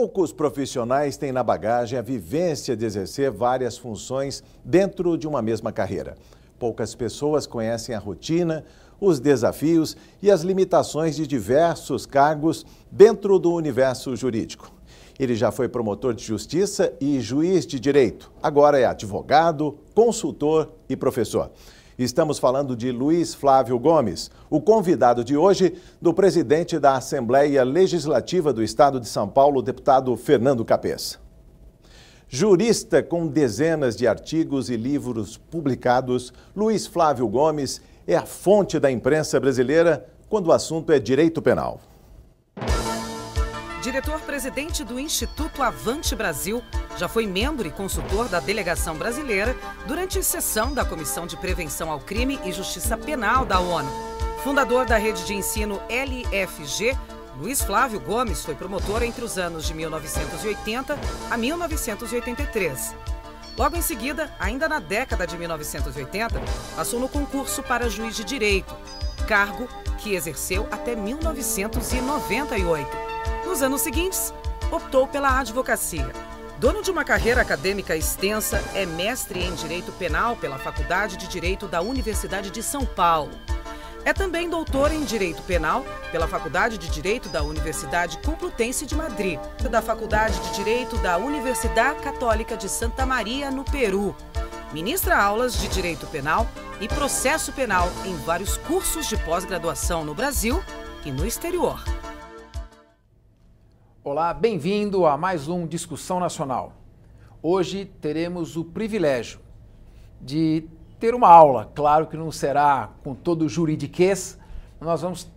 Poucos profissionais têm na bagagem a vivência de exercer várias funções dentro de uma mesma carreira. Poucas pessoas conhecem a rotina, os desafios e as limitações de diversos cargos dentro do universo jurídico. Ele já foi promotor de justiça e juiz de direito. Agora é advogado, consultor e professor. Estamos falando de Luiz Flávio Gomes, o convidado de hoje do presidente da Assembleia Legislativa do Estado de São Paulo, deputado Fernando Capes. Jurista com dezenas de artigos e livros publicados, Luiz Flávio Gomes é a fonte da imprensa brasileira quando o assunto é direito penal diretor-presidente do Instituto Avante Brasil, já foi membro e consultor da delegação brasileira durante sessão da Comissão de Prevenção ao Crime e Justiça Penal da ONU. Fundador da rede de ensino LFG, Luiz Flávio Gomes foi promotor entre os anos de 1980 a 1983. Logo em seguida, ainda na década de 1980, passou no concurso para juiz de direito, cargo que exerceu até 1998. Nos anos seguintes, optou pela advocacia. Dono de uma carreira acadêmica extensa, é mestre em Direito Penal pela Faculdade de Direito da Universidade de São Paulo. É também doutor em Direito Penal pela Faculdade de Direito da Universidade Complutense de Madrid, da Faculdade de Direito da Universidade Católica de Santa Maria, no Peru. Ministra aulas de Direito Penal e Processo Penal em vários cursos de pós-graduação no Brasil e no exterior. Olá, bem-vindo a mais um Discussão Nacional. Hoje teremos o privilégio de ter uma aula, claro que não será com todo o juridiquês, nós vamos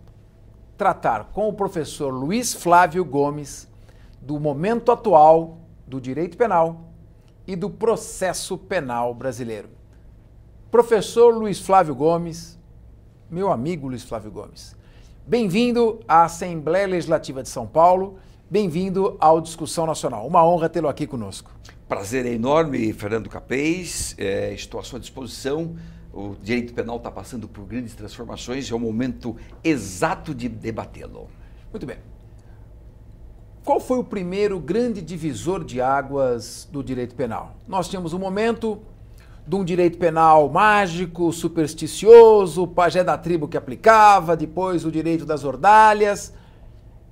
tratar com o professor Luiz Flávio Gomes do momento atual do direito penal e do processo penal brasileiro. Professor Luiz Flávio Gomes, meu amigo Luiz Flávio Gomes, bem-vindo à Assembleia Legislativa de São Paulo Bem-vindo ao Discussão Nacional. Uma honra tê-lo aqui conosco. Prazer é enorme, Fernando Capês. É, estou à sua disposição. O direito penal está passando por grandes transformações. É o momento exato de debatê-lo. Muito bem. Qual foi o primeiro grande divisor de águas do direito penal? Nós tínhamos um momento de um direito penal mágico, supersticioso, o pajé da tribo que aplicava, depois o direito das ordalhas.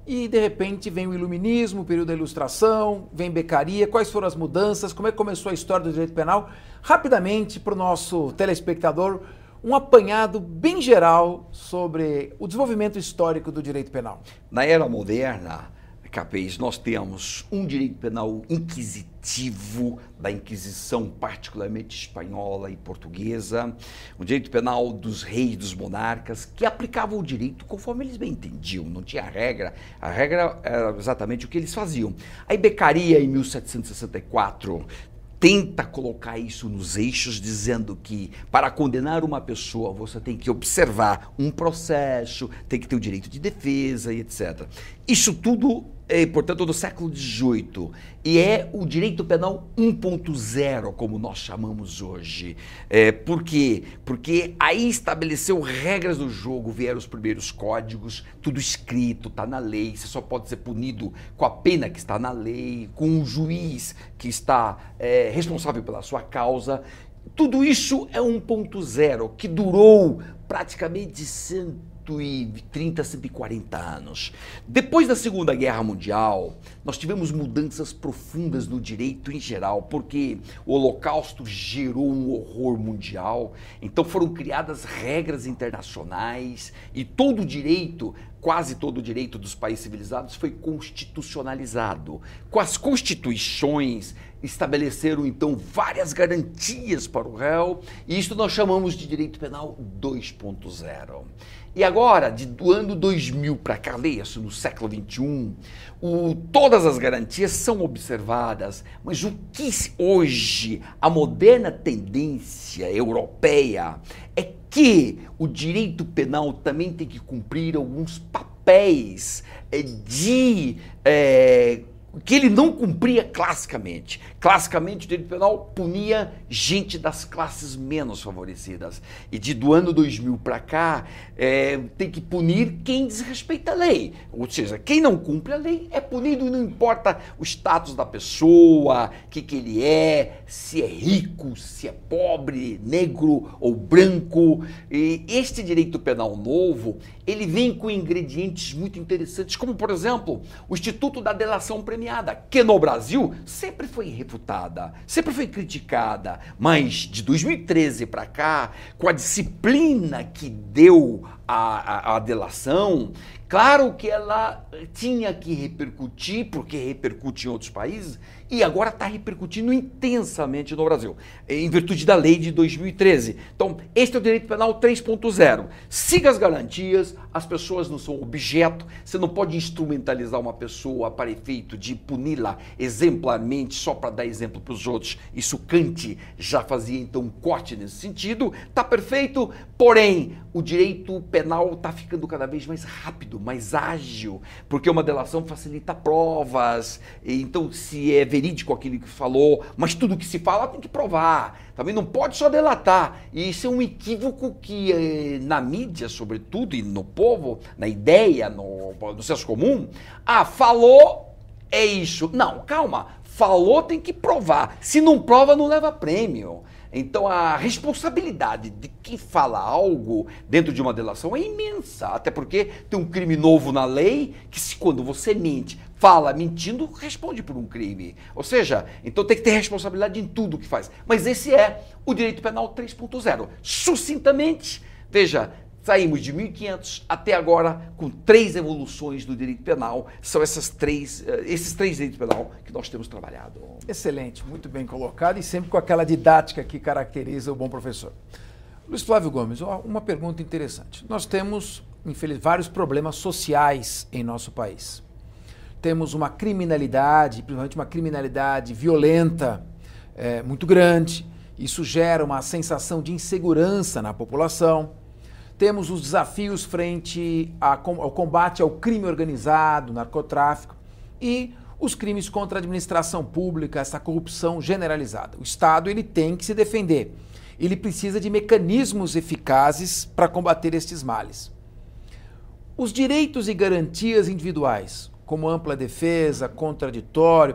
E de repente vem o iluminismo, o período da ilustração, vem becaria, quais foram as mudanças, como é que começou a história do direito penal? Rapidamente, para o nosso telespectador, um apanhado bem geral sobre o desenvolvimento histórico do direito penal. Na era moderna, KPIs, nós temos um direito penal inquisitivo da Inquisição, particularmente espanhola e portuguesa, um direito penal dos reis, dos monarcas, que aplicavam o direito conforme eles bem entendiam, não tinha regra, a regra era exatamente o que eles faziam. A Ibecaria, em 1764, tenta colocar isso nos eixos, dizendo que para condenar uma pessoa você tem que observar um processo, tem que ter o direito de defesa e etc. Isso tudo portanto, do século XVIII, e é o direito penal 1.0, como nós chamamos hoje. É, por quê? Porque aí estabeleceu regras do jogo, vieram os primeiros códigos, tudo escrito, está na lei, você só pode ser punido com a pena que está na lei, com o um juiz que está é, responsável pela sua causa. Tudo isso é 1.0, que durou praticamente 100 130, 140 anos. Depois da Segunda Guerra Mundial, nós tivemos mudanças profundas no direito em geral, porque o Holocausto gerou um horror mundial, então foram criadas regras internacionais e todo o direito, quase todo o direito dos países civilizados foi constitucionalizado. Com as constituições, estabeleceram então várias garantias para o réu, e isso nós chamamos de direito penal 2.0. E agora, de, do ano 2000 para cá, leia-se no século XXI, o, todas as garantias são observadas, mas o que hoje a moderna tendência europeia é que o direito penal também tem que cumprir alguns papéis eh, de. É, que ele não cumpria classicamente. Classicamente, o direito penal punia gente das classes menos favorecidas. E de do ano 2000 para cá, é, tem que punir quem desrespeita a lei. Ou seja, quem não cumpre a lei é punido e não importa o status da pessoa, o que, que ele é, se é rico, se é pobre, negro ou branco. E este direito penal novo, ele vem com ingredientes muito interessantes, como, por exemplo, o Instituto da Delação Premiada, que no Brasil sempre foi sempre foi criticada, mas de 2013 para cá, com a disciplina que deu a, a, a delação, claro que ela tinha que repercutir, porque repercute em outros países, e agora está repercutindo intensamente no Brasil, em virtude da lei de 2013. Então, este é o direito penal 3.0. Siga as garantias, as pessoas não são objeto, você não pode instrumentalizar uma pessoa para efeito de puni-la exemplarmente só para dar exemplo para os outros. Isso Kant já fazia então um corte nesse sentido. Está perfeito, porém, o direito penal está ficando cada vez mais rápido, mais ágil, porque uma delação facilita provas. Então, se é verídico aquilo que falou, mas tudo que se fala tem que provar. Também não pode só delatar. E isso é um equívoco que eh, na mídia, sobretudo, e no povo, na ideia, no, no senso comum, ah, falou, é isso. Não, calma. Falou tem que provar. Se não prova, não leva prêmio. Então a responsabilidade de quem fala algo dentro de uma delação é imensa, até porque tem um crime novo na lei que se quando você mente, fala mentindo, responde por um crime. Ou seja, então tem que ter responsabilidade em tudo que faz. Mas esse é o direito penal 3.0. Sucintamente, veja, Saímos de 1500 até agora com três evoluções do direito penal. São essas três, eh, esses três direitos penal que nós temos trabalhado. Excelente, muito bem colocado e sempre com aquela didática que caracteriza o bom professor. Luiz Flávio Gomes, uma pergunta interessante. Nós temos, infelizmente vários problemas sociais em nosso país. Temos uma criminalidade, principalmente uma criminalidade violenta, é, muito grande. Isso gera uma sensação de insegurança na população temos os desafios frente ao combate ao crime organizado, narcotráfico e os crimes contra a administração pública, essa corrupção generalizada. O Estado ele tem que se defender. Ele precisa de mecanismos eficazes para combater estes males. Os direitos e garantias individuais, como ampla defesa, contraditório,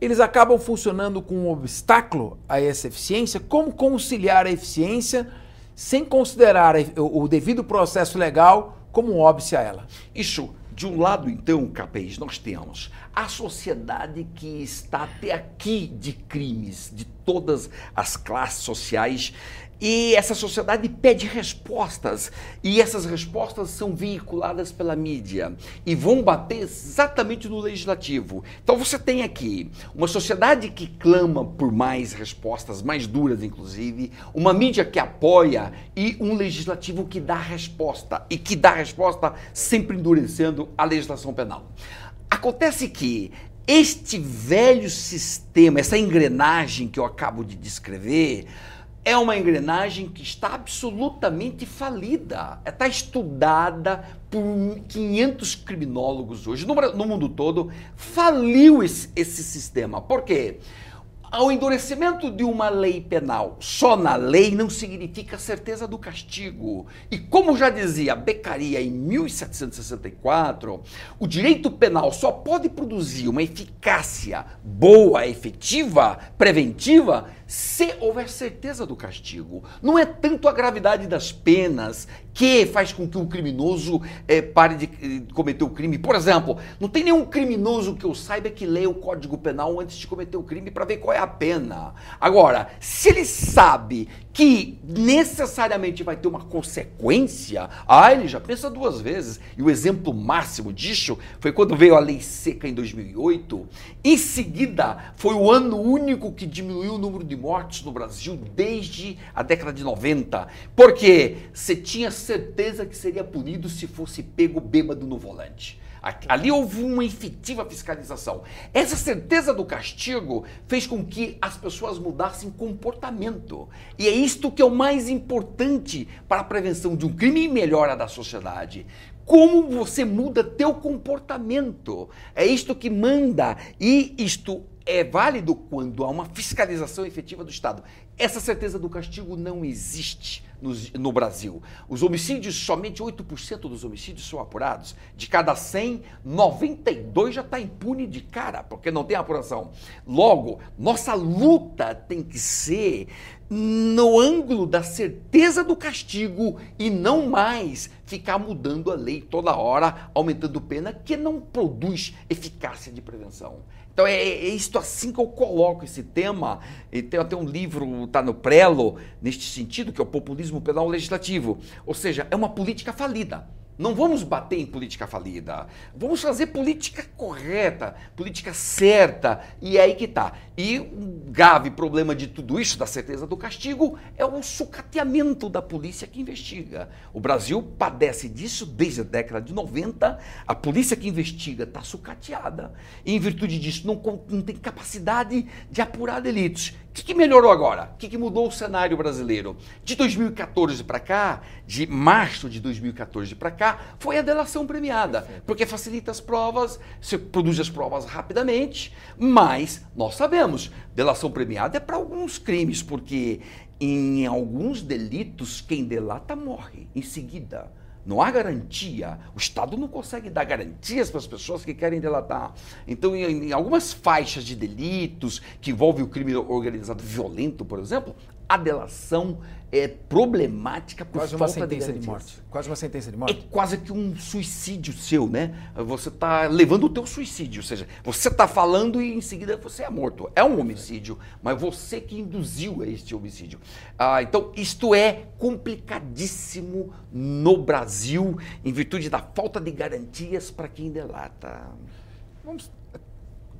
eles acabam funcionando como um obstáculo a essa eficiência. Como conciliar a eficiência sem considerar o devido processo legal como um óbice a ela. Isso. De um lado, então, Capês, nós temos a sociedade que está até aqui de crimes de todas as classes sociais e essa sociedade pede respostas, e essas respostas são veiculadas pela mídia e vão bater exatamente no legislativo. Então você tem aqui uma sociedade que clama por mais respostas, mais duras inclusive, uma mídia que apoia e um legislativo que dá resposta e que dá resposta sempre endurecendo a legislação penal. Acontece que este velho sistema, essa engrenagem que eu acabo de descrever, é uma engrenagem que está absolutamente falida. Está estudada por 500 criminólogos hoje, no, mundo todo, faliu esse, esse sistema. Por quê? Ao endurecimento de uma lei penal só na lei não significa certeza do castigo. E como já dizia Beccaria em 1764, o direito penal só pode produzir uma eficácia boa, efetiva, preventiva, se houver certeza do castigo. Não é tanto a gravidade das penas que faz com que o criminoso é, pare de, de eh, cometer o crime. Por exemplo, não tem nenhum criminoso que eu saiba que leia o Código Penal antes de cometer o crime para ver qual é a pena. Agora, se ele sabe que necessariamente vai ter uma consequência, ah, ele já pensa duas vezes. E o exemplo máximo disso foi quando veio a lei seca em 2008. Em seguida, foi o ano único que diminuiu o número de mortes no Brasil desde a década de 90, porque você tinha certeza que seria punido se fosse pego bêbado no volante. Ali houve uma efetiva fiscalização. Essa certeza do castigo fez com que as pessoas mudassem comportamento. E é isto que é o mais importante para a prevenção de um crime e melhora da sociedade. Como você muda teu comportamento. É isto que manda e isto é válido quando há uma fiscalização efetiva do Estado. Essa certeza do castigo não existe no, no Brasil. Os homicídios, somente 8% dos homicídios são apurados. De cada 100, 92 já está impune de cara, porque não tem apuração. Logo, nossa luta tem que ser no ângulo da certeza do castigo e não mais ficar mudando a lei toda hora, aumentando pena, que não produz eficácia de prevenção. Então é, é, isto assim que eu coloco esse tema, e tem até um livro, está no prelo, neste sentido, que é o populismo penal legislativo. Ou seja, é uma política falida. Não vamos bater em política falida. Vamos fazer política correta, política certa. E é aí que tá. E um grave problema de tudo isso, da certeza do castigo, é o sucateamento da polícia que investiga. O Brasil padece disso desde a década de 90. A polícia que investiga está sucateada. E em virtude disso, não, não tem capacidade de apurar delitos. O que, que, melhorou agora? O que, que, mudou o cenário brasileiro? De 2014 para cá, de março de 2014 para cá, foi a delação premiada, porque facilita as provas, você produz as provas rapidamente, mas nós sabemos, delação premiada é para alguns crimes, porque em alguns delitos quem delata morre em seguida. Não há garantia. O Estado não consegue dar garantias para as pessoas que querem delatar. Então, em, algumas faixas de delitos que envolvem o crime organizado violento, por exemplo, a delação é problemática por quase falta uma sentença de, de, morte. Quase uma sentença de é morte. É quase que um suicídio seu, né? Você está levando o teu suicídio, ou seja, você está falando e em seguida você é morto. É um homicídio, mas você que induziu a este homicídio. Ah, então isto é complicadíssimo no Brasil em virtude da falta de garantias para quem delata. Vamos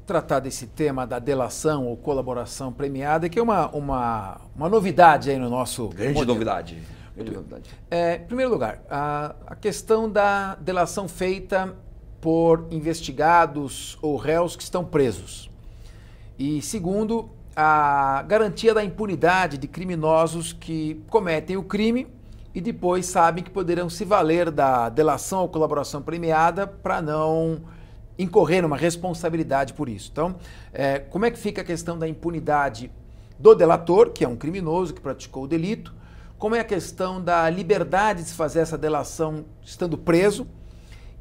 tratar desse tema da delação ou colaboração premiada, que é uma, uma, uma novidade aí no nosso. Grande modelo. novidade. Grande novidade. É, em primeiro lugar, a, a questão da delação feita por investigados ou réus que estão presos. E segundo, a garantia da impunidade de criminosos que cometem o crime e depois sabem que poderão se valer da delação ou colaboração premiada para não incorrer numa responsabilidade por isso. Então, é, como é que fica a questão da impunidade do delator, que é um criminoso que praticou o delito? Como é a questão da liberdade de se fazer essa delação estando preso?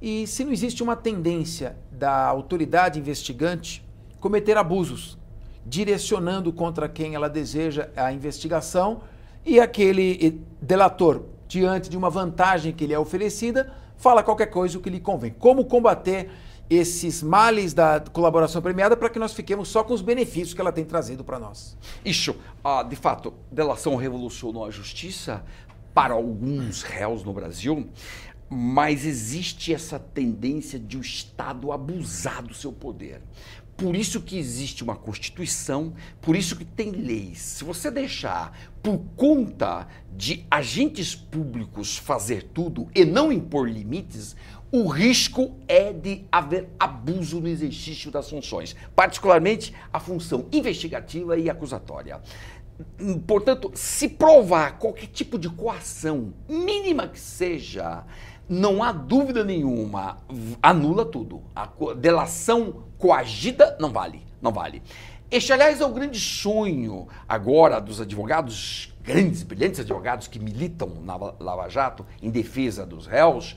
E se não existe uma tendência da autoridade investigante cometer abusos, direcionando contra quem ela deseja a investigação e aquele delator, diante de uma vantagem que lhe é oferecida, fala qualquer coisa o que lhe convém. Como combater esses males da colaboração premiada para que nós fiquemos só com os benefícios que ela tem trazido para nós. Isso. Ah, de fato, delação revolucionou a justiça para alguns réus no Brasil, mas existe essa tendência de o Estado abusar do seu poder. Por isso que existe uma Constituição, por isso que tem leis. Se você deixar por conta de agentes públicos fazer tudo e não impor limites, o risco é de haver abuso no exercício das funções, particularmente a função investigativa e acusatória. Portanto, se provar qualquer tipo de coação, mínima que seja, não há dúvida nenhuma, anula tudo. A delação coagida não vale, não vale. Este, aliás, é o grande sonho agora dos advogados, grandes, brilhantes advogados que militam na Lava Jato em defesa dos réus,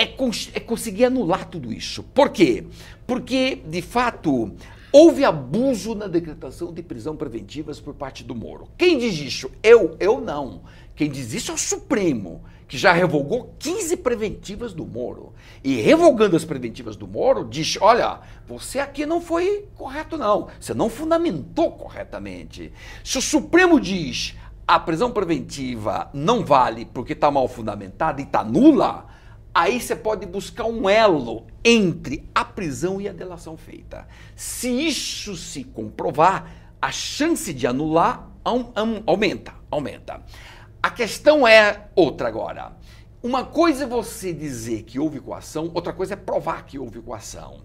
é, cons é conseguir anular tudo isso. Por quê? Porque, de fato, Houve abuso na decretação de prisão preventivas por parte do Moro. Quem diz isso? Eu, eu não. Quem diz isso é o Supremo, que já revogou 15 preventivas do Moro. E revogando as preventivas do Moro, diz: olha, você aqui não foi correto, não. Você não fundamentou corretamente. Se o Supremo diz a prisão preventiva não vale porque está mal fundamentada e está nula, Aí você pode buscar um elo entre a prisão e a delação feita. Se isso se comprovar, a chance de anular aumenta, aumenta. A questão é outra agora. Uma coisa é você dizer que houve coação, outra coisa é provar que houve coação.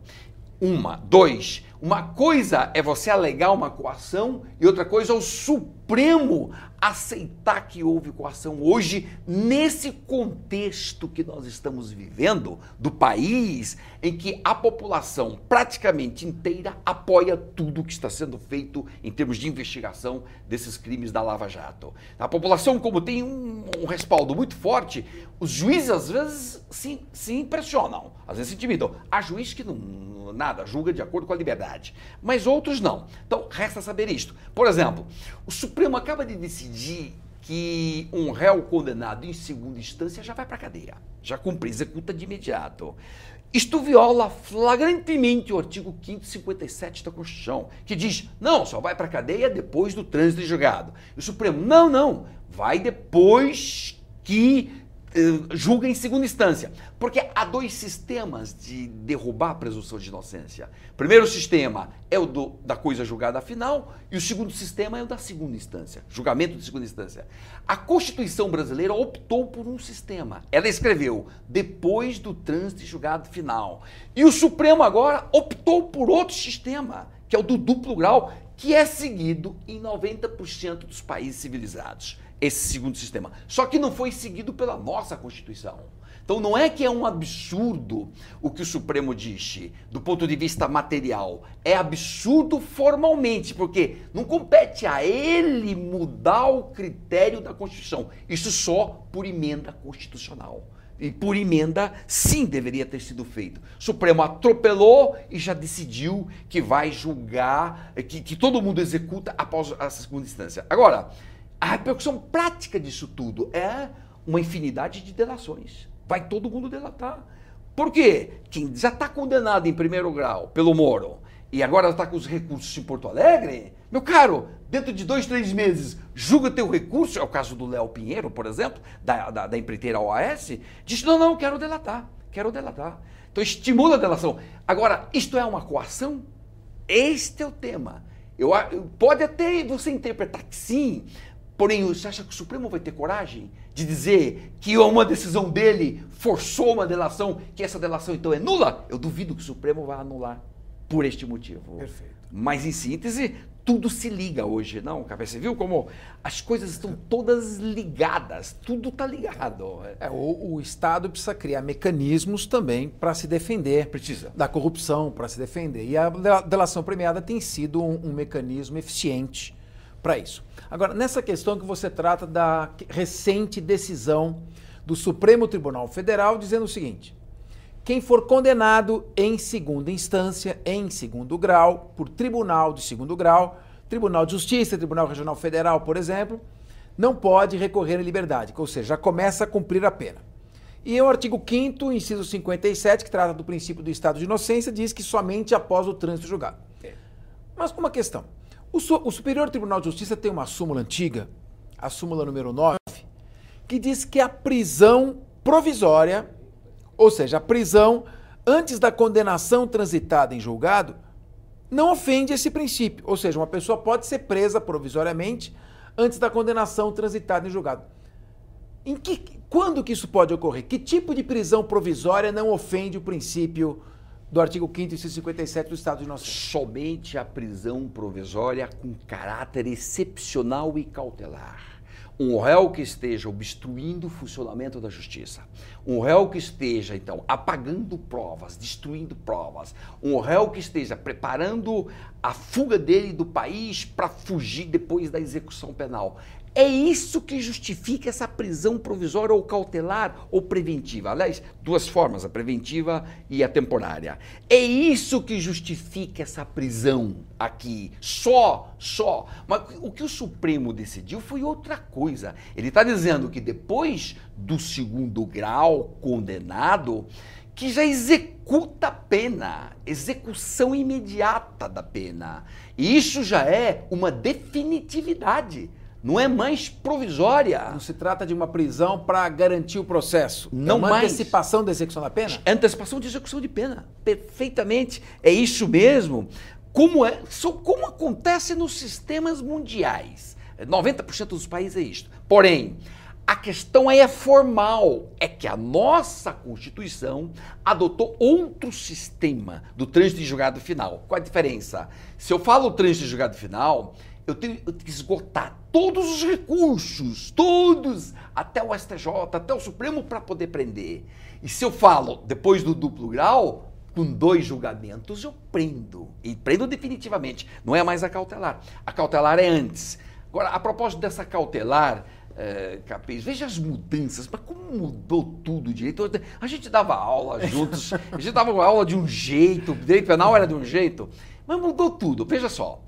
Uma, dois. Uma coisa é você alegar uma coação e outra coisa é o supor Supremo aceitar que houve coação hoje, nesse contexto que nós estamos vivendo, do país em que a população praticamente inteira apoia tudo que está sendo feito em termos de investigação desses crimes da Lava Jato. A população, como tem um, um respaldo muito forte, os juízes às vezes se, se impressionam, às vezes se intimidam. Há juiz que não, nada, julga de acordo com a liberdade, mas outros não. Então, resta saber isto. Por exemplo, o Supremo acaba de decidir que um réu condenado em segunda instância já vai para a cadeia, já cumpre, executa de imediato. Isto viola flagrantemente o artigo 557 da Constituição, que diz: não, só vai para a cadeia depois do trânsito de julgado. E o Supremo: não, não, vai depois que eh, julga em segunda instância. Porque há dois sistemas de derrubar a presunção de inocência. O primeiro sistema é o do, da coisa julgada final, e o segundo sistema é o da segunda instância, julgamento de segunda instância. A Constituição brasileira optou por um sistema. Ela escreveu depois do trânsito de julgado final. E o Supremo agora optou por outro sistema, que é o do duplo grau, que é seguido em 90% dos países civilizados esse segundo sistema. Só que não foi seguido pela nossa Constituição. Então não é que é um absurdo o que o Supremo disse do ponto de vista material. É absurdo formalmente, porque não compete a ele mudar o critério da Constituição. Isso só por emenda constitucional. E por emenda, sim, deveria ter sido feito. O Supremo atropelou e já decidiu que vai julgar, que, que todo mundo executa após essa segunda instância. Agora, a repercussão prática disso tudo é uma infinidade de delações. Vai todo mundo delatar. Por quê? Quem já está condenado em primeiro grau pelo Moro e agora está com os recursos em Porto Alegre, meu caro, dentro de dois, três meses, julga teu recurso, é o caso do Léo Pinheiro, por exemplo, da, da, da empreiteira OAS, diz, não, não, quero delatar, quero delatar. Então estimula a delação. Agora, isto é uma coação? Este é o tema. Eu, pode até você interpretar que sim, Porém, você acha que o Supremo vai ter coragem de dizer que uma decisão dele forçou uma delação, que essa delação então é nula? Eu duvido que o Supremo vá anular por este motivo. Perfeito. Mas, em síntese, tudo se liga hoje, não, Café? Você viu como as coisas estão todas ligadas, tudo está ligado. É, o, o, Estado precisa criar mecanismos também para se defender precisa. da corrupção, para se defender. E a delação premiada tem sido um, um mecanismo eficiente para isso. Agora, nessa questão que você trata da recente decisão do Supremo Tribunal Federal dizendo o seguinte: quem for condenado em segunda instância, em segundo grau, por tribunal de segundo grau, Tribunal de Justiça, Tribunal Regional Federal, por exemplo, não pode recorrer em liberdade, ou seja, já começa a cumprir a pena. E o artigo 5 inciso 57, que trata do princípio do estado de inocência, diz que somente após o trânsito julgado. É. Mas uma questão. O, o Superior Tribunal de Justiça tem uma súmula antiga, a súmula número 9, que diz que a prisão provisória, ou seja, a prisão antes da condenação transitada em julgado, não ofende esse princípio. Ou seja, uma pessoa pode ser presa provisoriamente antes da condenação transitada em julgado. Em que, quando que isso pode ocorrer? Que tipo de prisão provisória não ofende o princípio do artigo 5 do Estado de Nossa Somente a prisão provisória com caráter excepcional e cautelar um réu que esteja obstruindo o funcionamento da justiça, um réu que esteja, então, apagando provas, destruindo provas, um réu que esteja preparando a fuga dele do país para fugir depois da execução penal. É isso que justifica essa prisão provisória ou cautelar ou preventiva. Aliás, duas formas, a preventiva e a temporária. É isso que justifica essa prisão aqui. Só, só. Mas o que o Supremo decidiu foi outra coisa. Ele está dizendo que depois do segundo grau condenado que já executa a pena, execução imediata da pena. E isso já é uma definitividade. Não é mais provisória. Não se trata de uma prisão para garantir o processo. É não é uma mais. antecipação da execução da pena? É antecipação de execução de pena. Perfeitamente. É isso mesmo. Como, é, como acontece nos sistemas mundiais. 90% é, dos países é isto. Porém, a questão aí é formal, é que a nossa Constituição adotou outro sistema do trânsito em julgado final. Qual a diferença? Se eu falo trânsito em julgado final, eu tenho, eu tenho que esgotar todos os recursos, todos, até o STJ, até o Supremo para poder prender. E se eu falo depois do duplo grau, com dois julgamentos eu prendo. E prendo definitivamente. Não é mais a cautelar. A cautelar é antes. Agora, a propósito dessa cautelar, é, Capês, veja as mudanças, mas como mudou tudo direito? A gente dava aula juntos, a gente dava aula de um jeito, direito penal era de um jeito, mas mudou tudo. Veja só,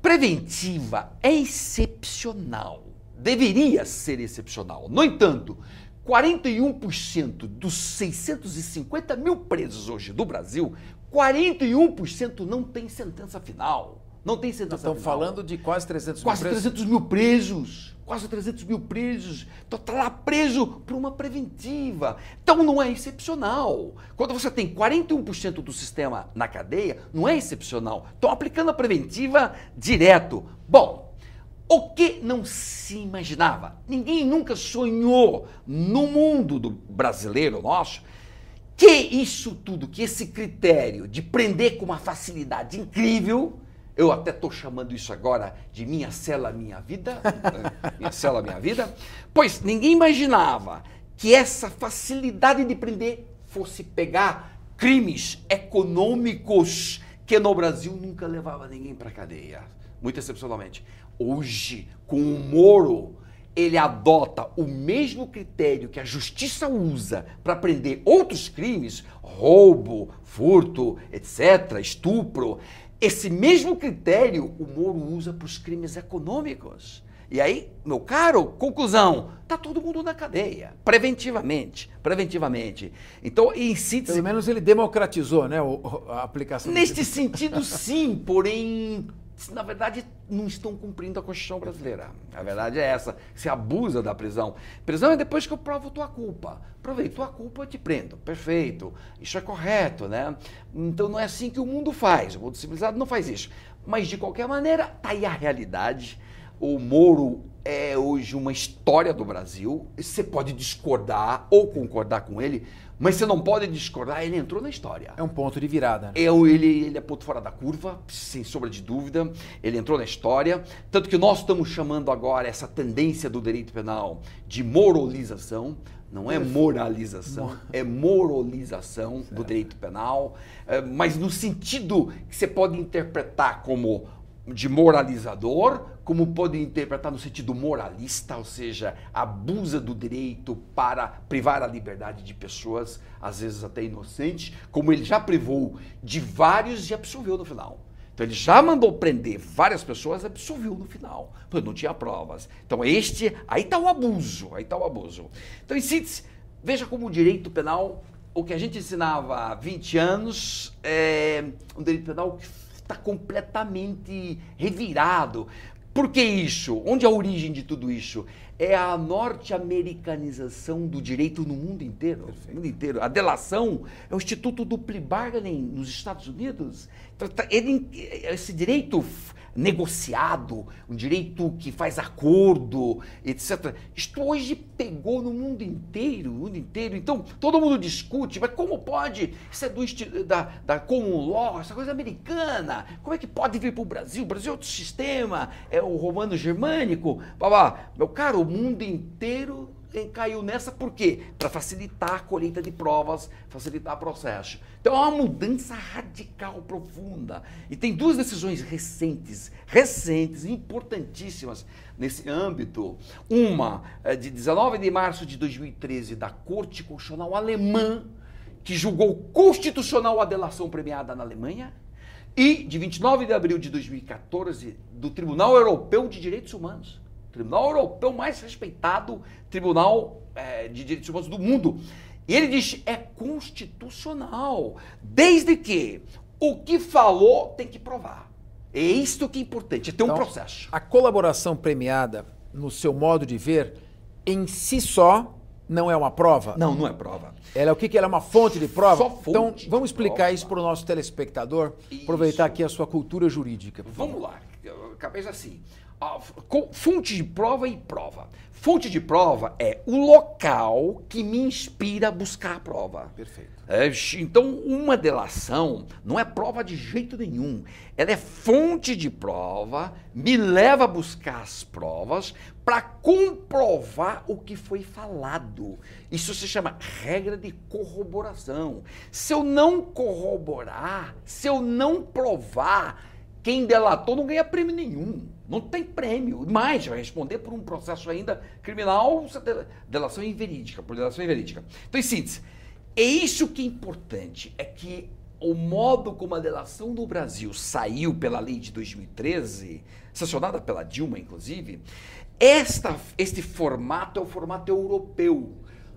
preventiva é excepcional, deveria ser excepcional. No entanto, 41% dos 650 mil presos hoje do Brasil, 41% não tem sentença final. Não tem sentença Estão final. Estão falando de quase 300 mil quase presos. Quase 300 mil presos quase 300 mil presos, está então, lá preso por uma preventiva. Então não é excepcional. Quando você tem 41% do sistema na cadeia, não é excepcional. Estão aplicando a preventiva direto. Bom, o que não se imaginava? Ninguém nunca sonhou no mundo do brasileiro nosso que isso tudo, que esse critério de prender com uma facilidade incrível eu até estou chamando isso agora de Minha Cela Minha Vida. É, minha Cela Minha Vida. Pois ninguém imaginava que essa facilidade de prender fosse pegar crimes econômicos que no Brasil nunca levava ninguém para cadeia. Muito excepcionalmente. Hoje, com o Moro, ele adota o mesmo critério que a justiça usa para prender outros crimes, roubo, furto, etc., estupro esse mesmo critério o Moro usa para os crimes econômicos. E aí, meu caro, conclusão, tá todo mundo na cadeia, preventivamente, preventivamente. Então, em síntese... Pelo menos ele democratizou, né, a aplicação... Neste sentido, sim, porém na verdade, não estão cumprindo a Constituição brasileira. A verdade é essa. Se abusa da prisão. Prisão é depois que eu provo tua culpa. Provei tua culpa, eu te prendo. Perfeito. Isso é correto, né? Então não é assim que o mundo faz. O mundo civilizado não faz isso. Mas de qualquer maneira, tá aí a realidade. O Moro é hoje uma história do Brasil. Você pode discordar ou concordar com ele, mas você não pode discordar, ele entrou na história. É um ponto de virada. Né? É, ele, ele é ponto fora da curva, sem sombra de dúvida. Ele entrou na história. Tanto que nós estamos chamando agora essa tendência do direito penal de moralização. Não é moralização, é moralização do direito penal, é, mas no sentido que você pode interpretar como de moralizador, como pode interpretar no sentido moralista, ou seja, abusa do direito para privar a liberdade de pessoas, às vezes até inocentes, como ele já privou de vários e absolveu no final. Então ele já mandou prender várias pessoas, absolviu no final, porque não tinha provas. Então este, aí está o abuso, aí está o abuso. Então em síntese, veja como o direito penal, o que a gente ensinava há 20 anos, é um direito penal que está completamente revirado. Por que isso? Onde é a origem de tudo isso? É a norte-americanização do direito no mundo inteiro. No mundo inteiro. A delação é o Instituto do Plea Bargaining nos Estados Unidos. Ele, esse direito negociado, um direito que faz acordo, etc. Isto hoje pegou no mundo inteiro, no mundo inteiro. Então, todo mundo discute, mas como pode? Isso é do, da, da common law, essa coisa americana. Como é que pode vir para o Brasil? O Brasil é outro sistema, é o romano-germânico. Meu caro, o mundo inteiro eh, caiu nessa por quê? Para facilitar a colheita de provas, facilitar o processo. Então é uma mudança radical, profunda. E tem duas decisões recentes, recentes, importantíssimas nesse âmbito. Uma eh, de 19 de março de 2013 da Corte Constitucional Alemã, que julgou constitucional a delação premiada na Alemanha, e de 29 de abril de 2014 do Tribunal Europeu de Direitos Humanos tribunal é europeu mais respeitado, tribunal é, de direitos humanos do mundo. E ele diz: é constitucional, desde que o que falou tem que provar. É isto que é importante, é ter então, um processo. A colaboração premiada, no seu modo de ver, em si só não é uma prova? Não, não é prova. Ela é o que? Ela é uma fonte de prova? Só então, fonte então, vamos explicar prova. isso para o nosso telespectador, isso. aproveitar aqui a sua cultura jurídica. Vamos lá, cabeça assim. Ah, fonte de prova e prova. Fonte de prova é o local que me inspira a buscar a prova. Perfeito. É, então, uma delação não é prova de jeito nenhum. Ela é fonte de prova, me leva a buscar as provas para comprovar o que foi falado. Isso se chama regra de corroboração. Se eu não corroborar, se eu não provar, quem delatou não ganha prêmio nenhum. Não tem prêmio. Mais, vai responder por um processo ainda criminal, delação inverídica, por delação inverídica. Então, em síntese, é isso que é importante, é que o modo como a delação no Brasil saiu pela lei de 2013, sancionada pela Dilma, inclusive, esta, este formato é o formato europeu.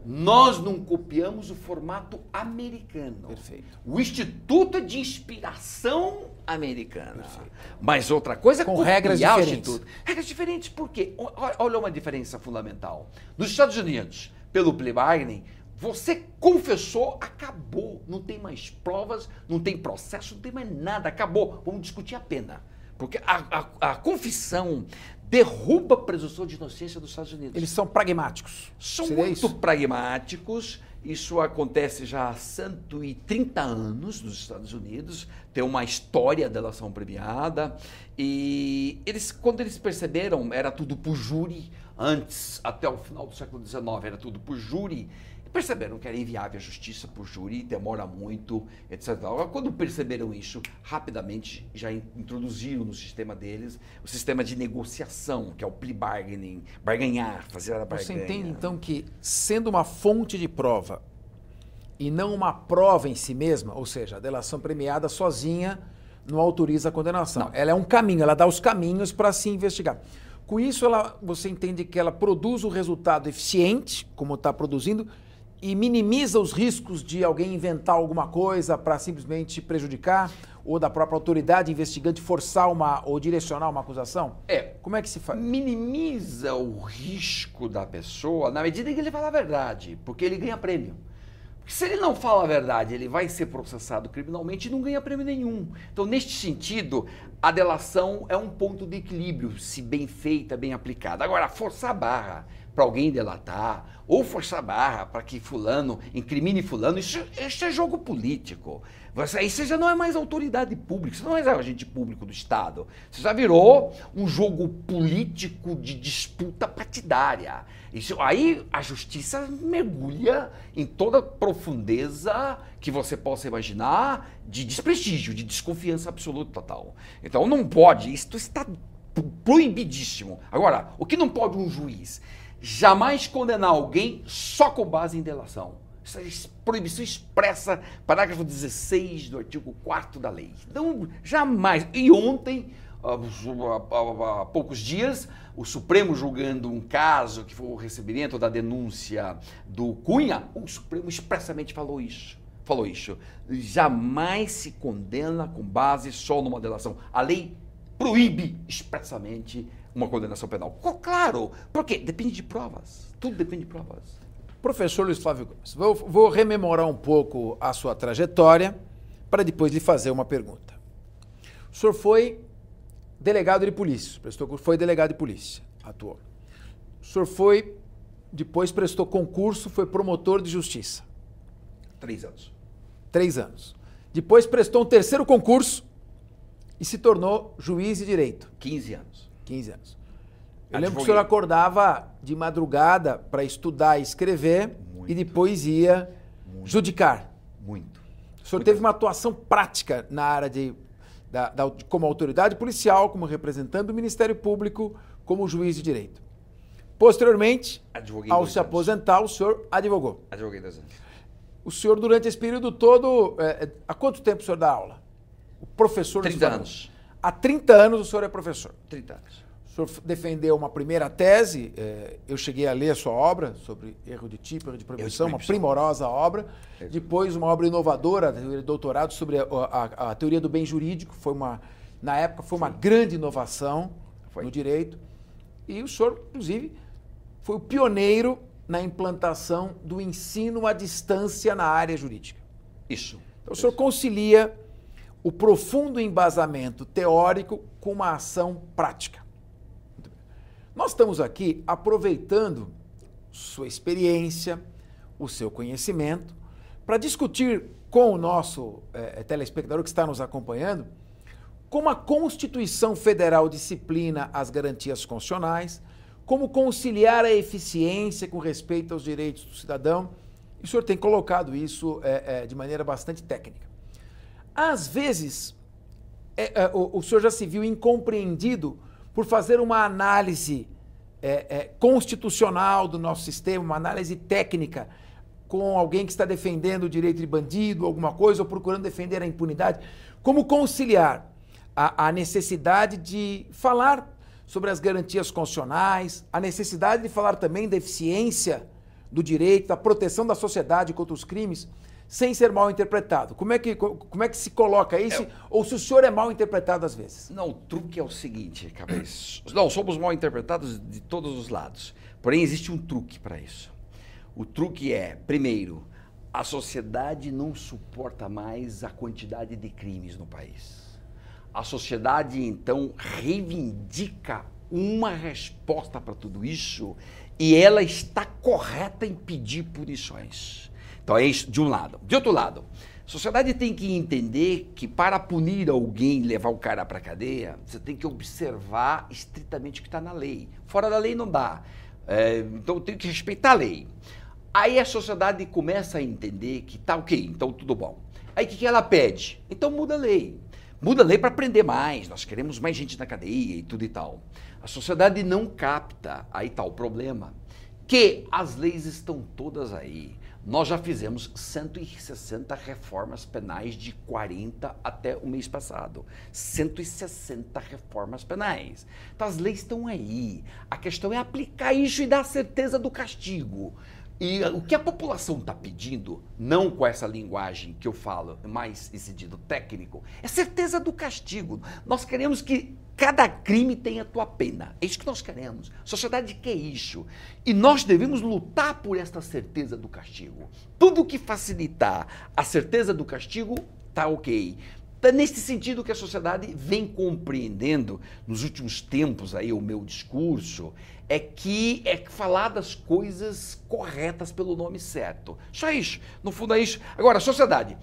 Nós não copiamos o formato americano. Perfeito. O Instituto é de Inspiração Americana. Perfeito. Mas outra coisa é Com regras diferentes. Instituto. Regras diferentes por quê? Olha uma diferença fundamental. Nos Estados Unidos, pelo Plebagnen, você confessou, acabou. Não tem mais provas, não tem processo, não tem mais nada. Acabou. Vamos discutir a pena. Porque a, a, a confissão derruba a presunção de inocência dos Estados Unidos. Eles são pragmáticos. São Seria muito isso? pragmáticos. Isso acontece já há 130 anos nos Estados Unidos, tem uma história da delação premiada. E eles, quando eles perceberam, era tudo por júri antes, até o final do século XIX, era tudo por júri. Perceberam que era inviável a justiça por júri, demora muito, etc. Quando perceberam isso, rapidamente já introduziram no sistema deles o sistema de negociação, que é o plea bargaining, barganhar, fazer a barganha. Você entende então que, sendo uma fonte de prova e não uma prova em si mesma, ou seja, a delação premiada sozinha não autoriza a condenação. Não. Ela é um caminho, ela dá os caminhos para se investigar. Com isso, ela, você entende que ela produz o resultado eficiente, como está produzindo, e minimiza os riscos de alguém inventar alguma coisa para simplesmente prejudicar ou da própria autoridade investigante forçar uma ou direcionar uma acusação? É. Como é que se faz? Minimiza o risco da pessoa na medida em que ele fala a verdade, porque ele ganha prêmio. Porque se ele não fala a verdade, ele vai ser processado criminalmente e não ganha prêmio nenhum. Então, neste sentido, a delação é um ponto de equilíbrio, se bem feita, bem aplicada. Agora, forçar a barra para alguém delatar, ou forçar barra para que fulano incrimine fulano. Isso, isso é jogo político. Você, aí você já não é mais autoridade pública, você não é mais agente público do Estado. Você já virou um jogo político de disputa partidária. Isso, aí a justiça mergulha em toda a profundeza que você possa imaginar de desprestígio, de desconfiança absoluta total. Então não pode, isso está proibidíssimo. Agora, o que não pode um juiz? jamais condenar alguém só com base em delação. Isso é proibição expressa, parágrafo 16 do artigo 4 da lei. Então, jamais. E ontem, ah, ah, ah, há, poucos dias, o Supremo julgando um caso que foi o recebimento da denúncia do Cunha, o Supremo expressamente falou isso. Falou isso. Jamais se condena com base só numa delação. A lei proíbe expressamente uma condenação penal? Claro, porque depende de provas. Tudo depende de provas. Professor Luiz Flávio Gomes, vou, vou rememorar um pouco a sua trajetória para depois lhe fazer uma pergunta. O senhor foi delegado de polícia, prestou, foi delegado de polícia, atuou. O senhor foi, depois prestou concurso, foi promotor de justiça. Três anos. Três anos. Depois prestou um terceiro concurso e se tornou juiz de direito. Quinze anos. 15 anos. Eu tá lembro que o senhor acordava de madrugada para estudar e escrever muito, e depois ia muito, judicar. Muito. O senhor muito teve uma atuação prática na área de, da, da, como autoridade policial, como representante do Ministério Público, como juiz de direito. Posteriormente, Advoguei ao se anos. aposentar, o senhor advogou. Advoguei dois anos. O senhor, durante esse período todo, é, é há quanto tempo o senhor dá aula? O professor... 30 anos. Há 30 anos o senhor é professor. 30 anos. O senhor defendeu uma primeira tese, é, eu cheguei a ler a sua obra sobre erro de tipo, erro de prevenção, uma primorosa obra. Depois, uma obra inovadora, doutorado, sobre a, a, a, teoria do bem jurídico. Foi uma, na época, foi uma grande inovação foi. no direito. E o senhor, inclusive, foi o pioneiro na implantação do ensino à distância na área jurídica. Isso. Então, o senhor concilia o profundo embasamento teórico com uma ação prática. Nós estamos aqui aproveitando sua experiência, o seu conhecimento, para discutir com o nosso é, telespectador que está nos acompanhando como a Constituição Federal disciplina as garantias constitucionais, como conciliar a eficiência com respeito aos direitos do cidadão. E o senhor tem colocado isso é, é, de maneira bastante técnica. Às vezes, é, é, o, o, senhor já se viu incompreendido por fazer uma análise é, é, constitucional do nosso sistema, uma análise técnica com alguém que está defendendo o direito de bandido, alguma coisa, ou procurando defender a impunidade. Como conciliar a, a necessidade de falar sobre as garantias constitucionais, a necessidade de falar também da eficiência do direito, da proteção da sociedade contra os crimes? sem ser mal interpretado? Como é que, como é que se coloca isso? É... Ou se o senhor é mal interpretado às vezes? Não, o truque é o seguinte, cabeça. Não, somos mal interpretados de todos os lados. Porém, existe um truque para isso. O truque é, primeiro, a sociedade não suporta mais a quantidade de crimes no país. A sociedade, então, reivindica uma resposta para tudo isso e ela está correta em pedir punições. Então é isso, de um lado. De outro lado, a sociedade tem que entender que para punir alguém, levar o cara para cadeia, você tem que observar estritamente o que está na lei. Fora da lei não dá. É, então tem que respeitar a lei. Aí a sociedade começa a entender que tá ok, então tudo bom. Aí o que, que ela pede? Então muda a lei. Muda a lei para prender mais, nós queremos mais gente na cadeia e tudo e tal. A sociedade não capta aí tal tá o problema, que as leis estão todas aí. Nós já fizemos 160 reformas penais de 40 até o mês passado. 160 reformas penais. Então as leis estão aí. A questão é aplicar isso e dar a certeza do castigo. E o que a população está pedindo, não com essa linguagem que eu falo, mais em sentido técnico, é certeza do castigo. Nós queremos que Cada crime tem a tua pena. É isso que nós queremos. Sociedade que é isso. E nós devemos lutar por esta certeza do castigo. Tudo que facilitar a certeza do castigo tá OK. Está nesse sentido que a sociedade vem compreendendo nos últimos tempos aí o meu discurso é que é falar das coisas corretas pelo nome certo. Só isso, no fundo é isso. Agora, sociedade,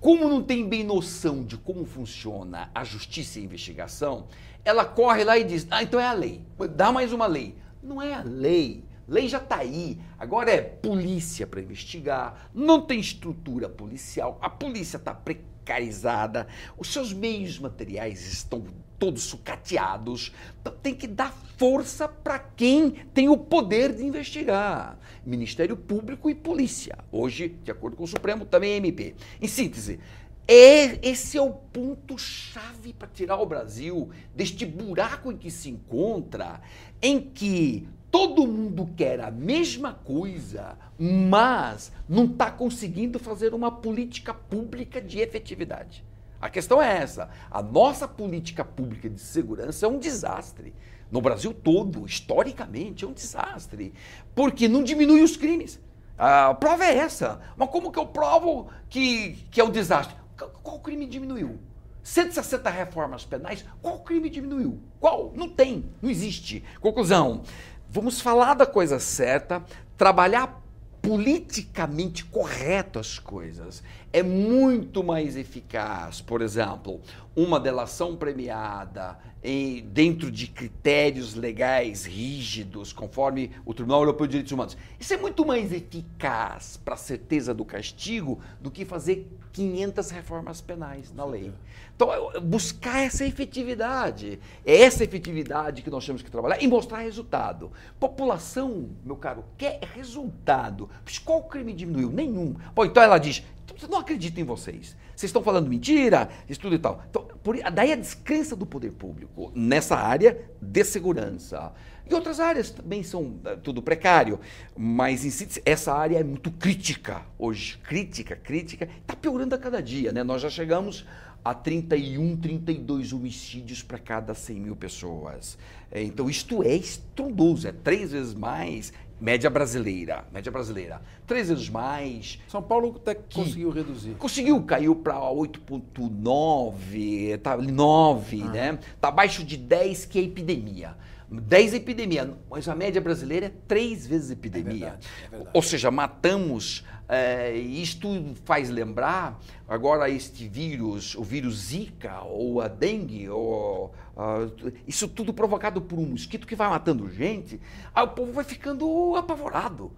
como não tem bem noção de como funciona a justiça e a investigação, ela corre lá e diz: ah, então é a lei, dá mais uma lei. Não é a lei. Lei já está aí. Agora é polícia para investigar, não tem estrutura policial, a polícia está precarizada, os seus meios materiais estão todos sucateados. Então, tem que dar força para quem tem o poder de investigar: Ministério Público e Polícia. Hoje, de acordo com o Supremo, também é MP. Em síntese, é, esse é o ponto-chave para tirar o Brasil deste buraco em que se encontra, em que todo mundo quer a mesma coisa, mas não está conseguindo fazer uma política pública de efetividade. A questão é essa. A nossa política pública de segurança é um desastre. No Brasil todo, historicamente, é um desastre. Porque não diminui os crimes. A prova é essa. Mas como que eu provo que, que é um desastre? Qual crime diminuiu? 160 reformas penais, qual crime diminuiu? Qual? Não tem, não existe. Conclusão: vamos falar da coisa certa, trabalhar politicamente correto as coisas é muito mais eficaz, por exemplo, uma delação premiada, em, dentro de critérios legais rígidos, conforme o Tribunal Europeu de Direitos Humanos. Isso é muito mais eficaz para a certeza do castigo do que fazer 500 reformas penais na lei. Então, buscar essa efetividade. É essa efetividade que nós temos que trabalhar e mostrar resultado. População, meu caro, quer resultado. qual crime diminuiu? Nenhum. Bom, então ela diz: então, não acredito em vocês. Vocês estão falando mentira, isso tudo e tal. Então, por, daí a descrença do poder público nessa área de segurança. E outras áreas também são eh, tudo precário, mas si, essa área é muito crítica hoje. Crítica, crítica, está piorando a cada dia. Né? Nós já chegamos a 31, 32 homicídios para cada 100 mil pessoas. É, então, isto é estrondoso, é três vezes mais Média brasileira, média brasileira. Três vezes mais. São Paulo até que conseguiu reduzir. Conseguiu, caiu para 8,9, tá 9, ah. né? Tá abaixo de 10, que é epidemia. 10 epidemia, mas a média brasileira é três vezes epidemia. É verdade, é verdade. Ou seja, matamos é, isto faz lembrar agora este vírus, o vírus Zika ou a dengue, ou, uh, isso tudo provocado por um mosquito que vai matando gente, aí o povo vai ficando apavorado.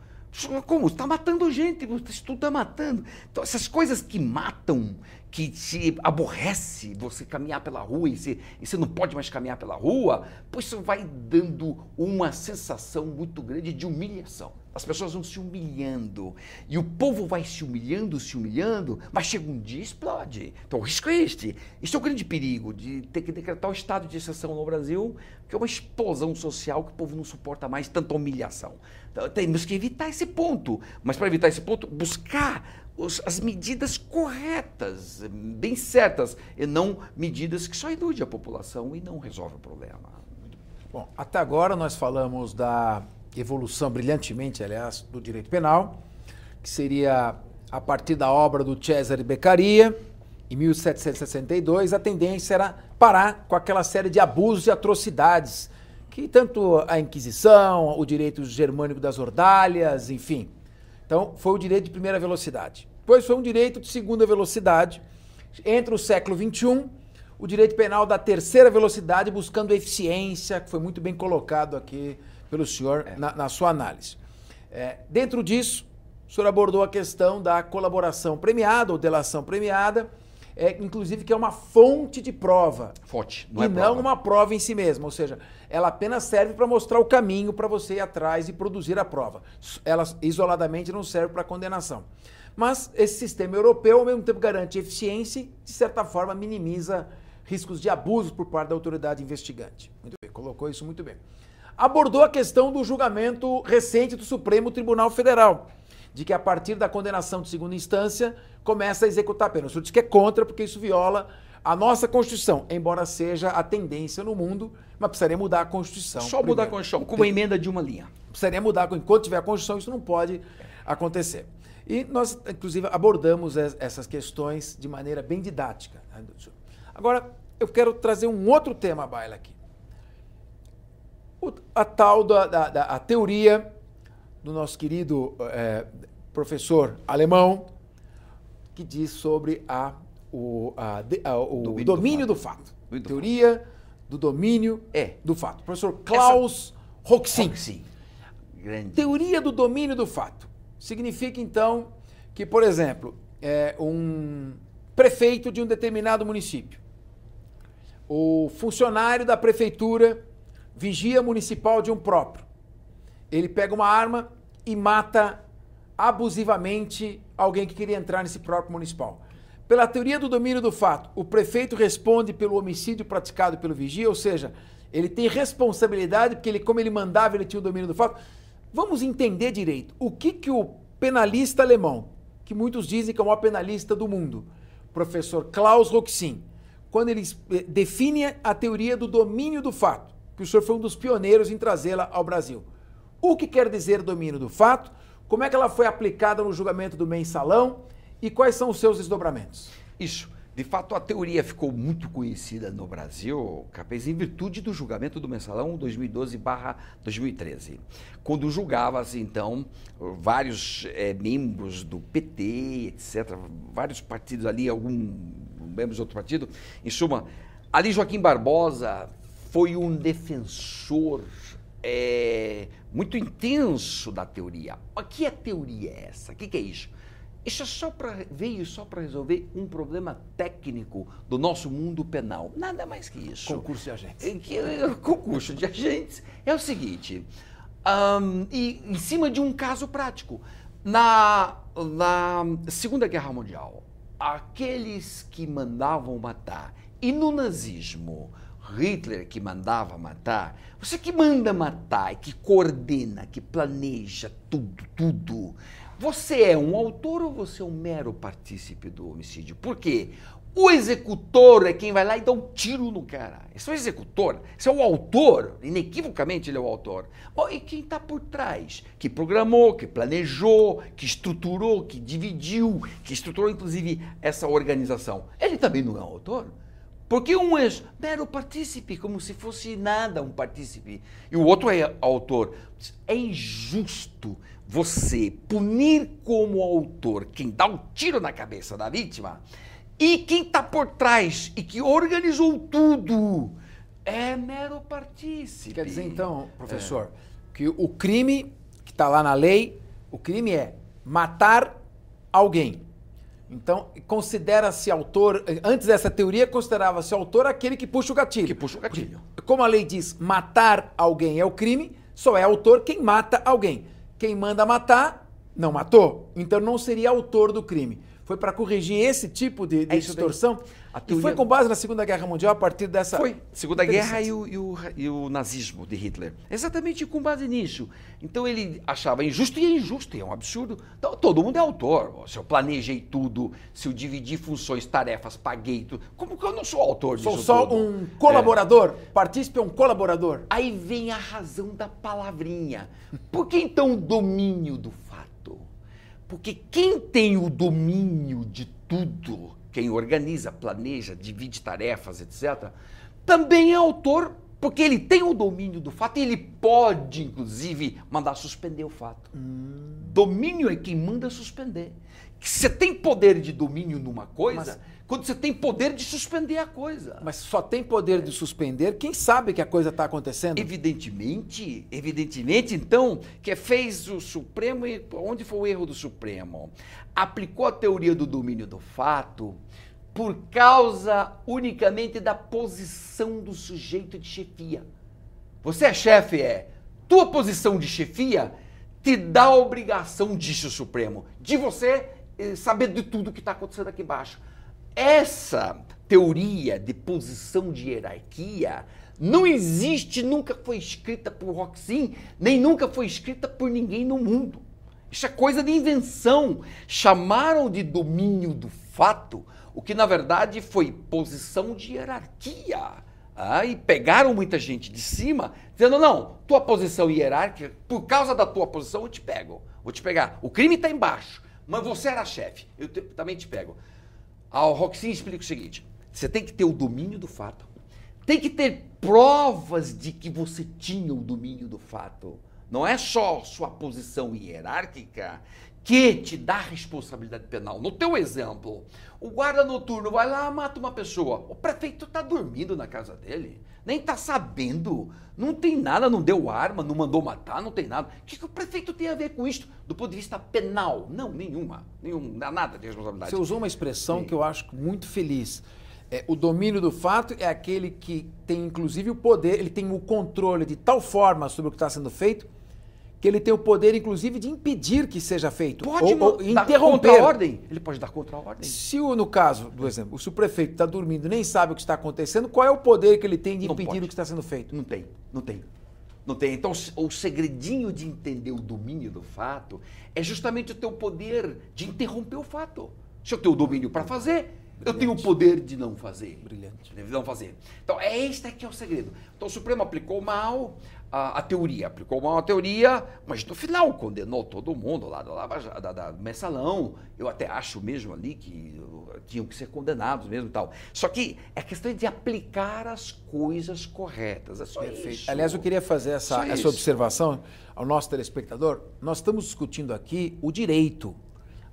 Como? Está matando gente, isso tudo está matando. Então, essas coisas que matam, que te aborrece você caminhar pela rua e você, e você não pode mais caminhar pela rua, pois isso vai dando uma sensação muito grande de humilhação. As pessoas vão se humilhando e o povo vai se humilhando, se humilhando, mas chega um dia e explode. Então o risco é este. Isso é o um grande perigo de ter que decretar o estado de exceção no Brasil, que é uma explosão social que o povo não suporta mais tanta humilhação. Então, temos que evitar esse ponto, mas para evitar esse ponto, buscar os, as medidas corretas, bem certas, e não medidas que só iludem a população e não resolvem o problema. Bom, até agora nós falamos da evolução brilhantemente, aliás, do direito penal, que seria a partir da obra do Cesare Beccaria, em 1762, a tendência era parar com aquela série de abusos e atrocidades que tanto a Inquisição, o direito germânico das ordalhas, enfim. Então, foi o direito de primeira velocidade. Depois foi um direito de segunda velocidade. Entre o século XXI, o direito penal da terceira velocidade, buscando eficiência, que foi muito bem colocado aqui pelo senhor é. na, na, sua análise. É, dentro disso, o senhor abordou a questão da colaboração premiada ou delação premiada, é, inclusive que é uma fonte de prova. Fonte, não e é não prova. uma prova em si mesma, ou seja, ela apenas serve para mostrar o caminho para você ir atrás e produzir a prova. Ela isoladamente não serve para condenação. Mas esse sistema europeu, ao mesmo tempo, garante eficiência e, de certa forma, minimiza riscos de abuso por parte da autoridade investigante. Muito bem, colocou isso muito bem. Abordou a questão do julgamento recente do Supremo Tribunal Federal, de que a partir da condenação de segunda instância começa a executar a pena. O senhor disse que é contra, porque isso viola a nossa Constituição, embora seja a tendência no mundo, mas precisaria mudar a Constituição. Só primeiro. mudar a Constituição, com uma emenda de uma linha. Precisaria mudar, enquanto tiver a Constituição, isso não pode acontecer. E nós, inclusive, abordamos essas questões de maneira bem didática. Né, Agora, eu quero trazer um outro tema à baila aqui. O, a tal da, da, da a teoria do nosso querido é, professor alemão, que diz sobre a, o, a, a, o domínio, domínio do, fato. do fato. teoria fato. do domínio é. do fato. Professor Klaus Essa... Roxin. Roxin. Teoria do domínio do fato. Significa, então, que, por exemplo, é um prefeito de um determinado município, o funcionário da prefeitura, vigia municipal de um próprio, ele pega uma arma e mata abusivamente alguém que queria entrar nesse próprio municipal. Pela teoria do domínio do fato, o prefeito responde pelo homicídio praticado pelo vigia, ou seja, ele tem responsabilidade porque ele, como ele mandava, ele tinha o domínio do fato. Vamos entender direito o que, que o penalista alemão, que muitos dizem que é o maior penalista do mundo, professor Klaus Roxin, quando ele eh, define a teoria do domínio do fato, que o senhor foi um dos pioneiros em trazê-la ao Brasil. O que quer dizer domínio do fato? Como é que ela foi aplicada no julgamento do mensalão? E quais são os seus desdobramentos? Isso. De fato, a teoria ficou muito conhecida no Brasil, Capês, em virtude do julgamento do Mensalão 2012-2013, quando julgava-se, então, vários é, membros do PT, etc., vários partidos ali, alguns membros de outro partido. Em suma, ali Joaquim Barbosa foi um defensor é, muito intenso da teoria. O que é teoria essa? O que é isso? Isso é só para veio só para resolver um problema técnico do nosso mundo penal. Nada mais que isso. Concurso de agentes. É que, é, concurso de agentes é o seguinte. Um, e em cima de um caso prático. Na, na Segunda Guerra Mundial, aqueles que mandavam matar e no nazismo, Hitler que mandava matar, você que manda matar, que coordena, que planeja tudo, tudo. Você é um autor ou você é um mero partícipe do homicídio? Por quê? O executor é quem vai lá e dá um tiro no cara. Esse é o executor, esse é o autor, inequivocamente ele é o autor. Bom, e quem está por trás? Que programou, que planejou, que estruturou, que dividiu, que estruturou inclusive essa organização. Ele também não é um autor. Porque um é mero partícipe, como se fosse nada um partícipe, e o outro é autor. É injusto você punir como autor quem dá um tiro na cabeça da vítima e quem está por trás e que organizou tudo é mero partícipe. Quer dizer, então, professor, é. que o crime que está lá na lei, o crime é matar alguém. Então, considera-se autor, antes dessa teoria, considerava-se autor aquele que puxa o gatilho. Que puxa o gatilho. Como a lei diz, matar alguém é o crime, só é autor quem mata alguém. Quem manda matar, não matou. Então, não seria autor do crime. Foi para corrigir esse tipo de, de é distorção. Teoria... E foi com base na Segunda Guerra Mundial a partir dessa. Foi. Segunda Guerra e o, e, o, e o, nazismo de Hitler. Exatamente com base nisso. Então ele achava injusto e é injusto, e é um absurdo. Então, todo mundo é autor. Se eu planejei tudo, se eu dividi funções, tarefas, paguei tudo. Como que eu não sou autor disso? Sou só um colaborador? É. Partícipe é um colaborador. Aí vem a razão da palavrinha. Por que então o domínio do fato? Porque quem tem o domínio de tudo quem organiza, planeja, divide tarefas, etc., também é autor porque ele tem o domínio do fato e ele pode, inclusive, mandar suspender o fato. Hum. Domínio é quem manda suspender. Você tem poder de domínio numa coisa Mas quando você tem poder de suspender a coisa. Mas só tem poder de suspender quem sabe que a coisa está acontecendo? Evidentemente, evidentemente, então, que fez o Supremo, onde foi o erro do Supremo? Aplicou a teoria do domínio do fato por causa unicamente da posição do sujeito de chefia. Você é chefe, é. Tua posição de chefia te dá a obrigação, disse o Supremo, de você eh, saber de tudo que está acontecendo aqui embaixo. Essa teoria de posição de hierarquia não existe, nunca foi escrita por Roxin, nem nunca foi escrita por ninguém no mundo. Isso é coisa de invenção. Chamaram de domínio do fato o que na verdade foi posição de hierarquia. Ah, e pegaram muita gente de cima, dizendo: não, tua posição hierárquica, por causa da tua posição, eu te pego. Vou te pegar. O crime está embaixo, mas você era chefe, eu te, também te pego. Ao ah, Roxinha explica o seguinte: você tem que ter o domínio do fato, tem que ter provas de que você tinha o domínio do fato. Não é só sua posição hierárquica que te dá responsabilidade penal. No teu exemplo, o guarda noturno vai lá, mata uma pessoa. O prefeito está dormindo na casa dele nem tá sabendo. Não tem nada, não deu arma, não mandou matar, não tem nada. O que, que o prefeito tem a ver com isto do ponto de vista penal? Não, nenhuma. Nenhum, nada de responsabilidade. Você usou uma expressão Sim. que eu acho muito feliz. É, o domínio do fato é aquele que tem, inclusive, o poder, ele tem o controle de tal forma sobre o que está sendo feito que ele tem o poder, inclusive, de impedir que seja feito. Pode ou, ou interromper. Dar a ordem. Ele pode dar contra a ordem. Se, o, no caso, do exemplo, se o prefeito está dormindo nem sabe o que está acontecendo, qual é o poder que ele tem de impedir o que está sendo feito? Não tem, não tem. Não tem. Então, o segredinho de entender o domínio do fato é justamente o teu poder de interromper o fato. Se eu tenho o domínio para fazer, Brilhante. eu tenho o poder de não fazer. Brilhante. De não fazer. Então, é este que é o segredo. Então, o Supremo aplicou mal, a, a, teoria, aplicou mal a teoria, mas no final condenou todo mundo lá do da, da, da, mensalão. Eu até acho mesmo ali que eh, tinham que ser condenados mesmo e tal. Só que é questão de aplicar as coisas corretas. É só isso. Aliás, eu queria fazer essa, essa observação ao nosso telespectador. Nós estamos discutindo aqui o direito,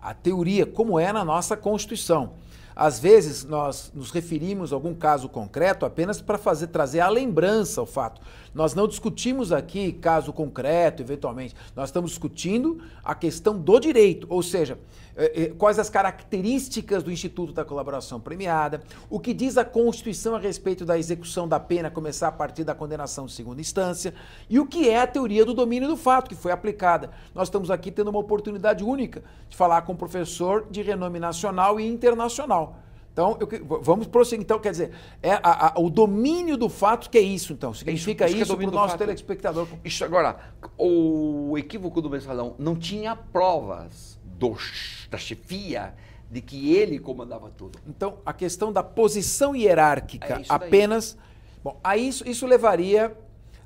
a teoria, como é na nossa Constituição. Às vezes nós nos referimos a algum caso concreto apenas para fazer trazer a lembrança o fato. Nós não discutimos aqui caso concreto, eventualmente. Nós estamos discutindo a questão do direito, ou seja, é, é, quais as características do Instituto da Colaboração Premiada, o que diz a Constituição a respeito da execução da pena começar a partir da condenação de segunda instância e o que é a teoria do domínio do fato que foi aplicada. Nós estamos aqui tendo uma oportunidade única de falar com um professor de renome nacional e internacional. Então, eu, vamos prosseguir. Então, quer dizer, é a, a, o domínio do fato que é isso, então. Significa isso, é isso, isso é para o nosso fato. telespectador. Isso, agora, o equívoco do Mensalão não tinha provas do, da chefia de que ele comandava tudo. Então, a questão da posição hierárquica é apenas... Bom, a isso, isso levaria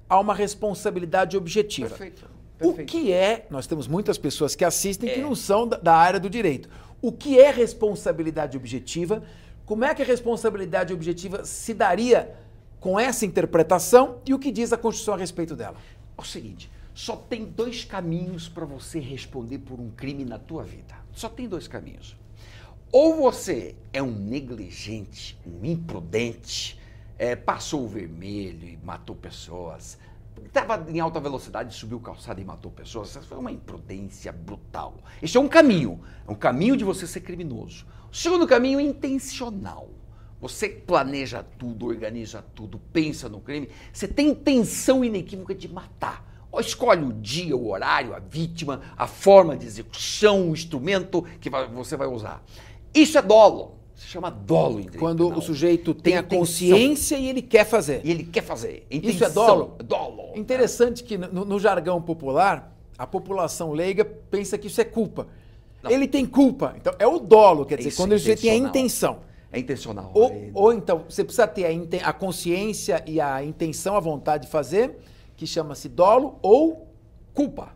a uma responsabilidade objetiva. Perfeito, perfeito. O que é... Nós temos muitas pessoas que assistem é. que não são da, da área do direito. O que é responsabilidade objetiva como é que a responsabilidade objetiva se daria com essa interpretação e o que diz a Constituição a respeito dela? É o seguinte, só tem dois caminhos para você responder por um crime na tua vida. Só tem dois caminhos. Ou você é um negligente, um imprudente, é, passou o vermelho e matou pessoas, estava em alta velocidade, subiu o calçado e matou pessoas. Isso foi uma imprudência brutal. Esse é um caminho, é um caminho de você ser criminoso. Segundo caminho, intencional. Você planeja tudo, organiza tudo, pensa no crime, você tem intenção inequívoca de matar. Escolhe o dia, o horário, a vítima, a forma de execução, o instrumento que você vai usar. Isso é dolo. Se chama dolo em Quando o sujeito tem, tem a consciência e ele quer fazer. E ele quer fazer. Intenção. Isso é dolo? Dolo. Interessante que no, no jargão popular, a população leiga pensa que isso é culpa. Não. Ele tem culpa. Então, é o dolo, quer é dizer, Isso, quando você tem a intenção. É intencional. Ou, é... ou então, você precisa ter a, a, consciência e a intenção, a vontade de fazer, que chama-se dolo ou culpa.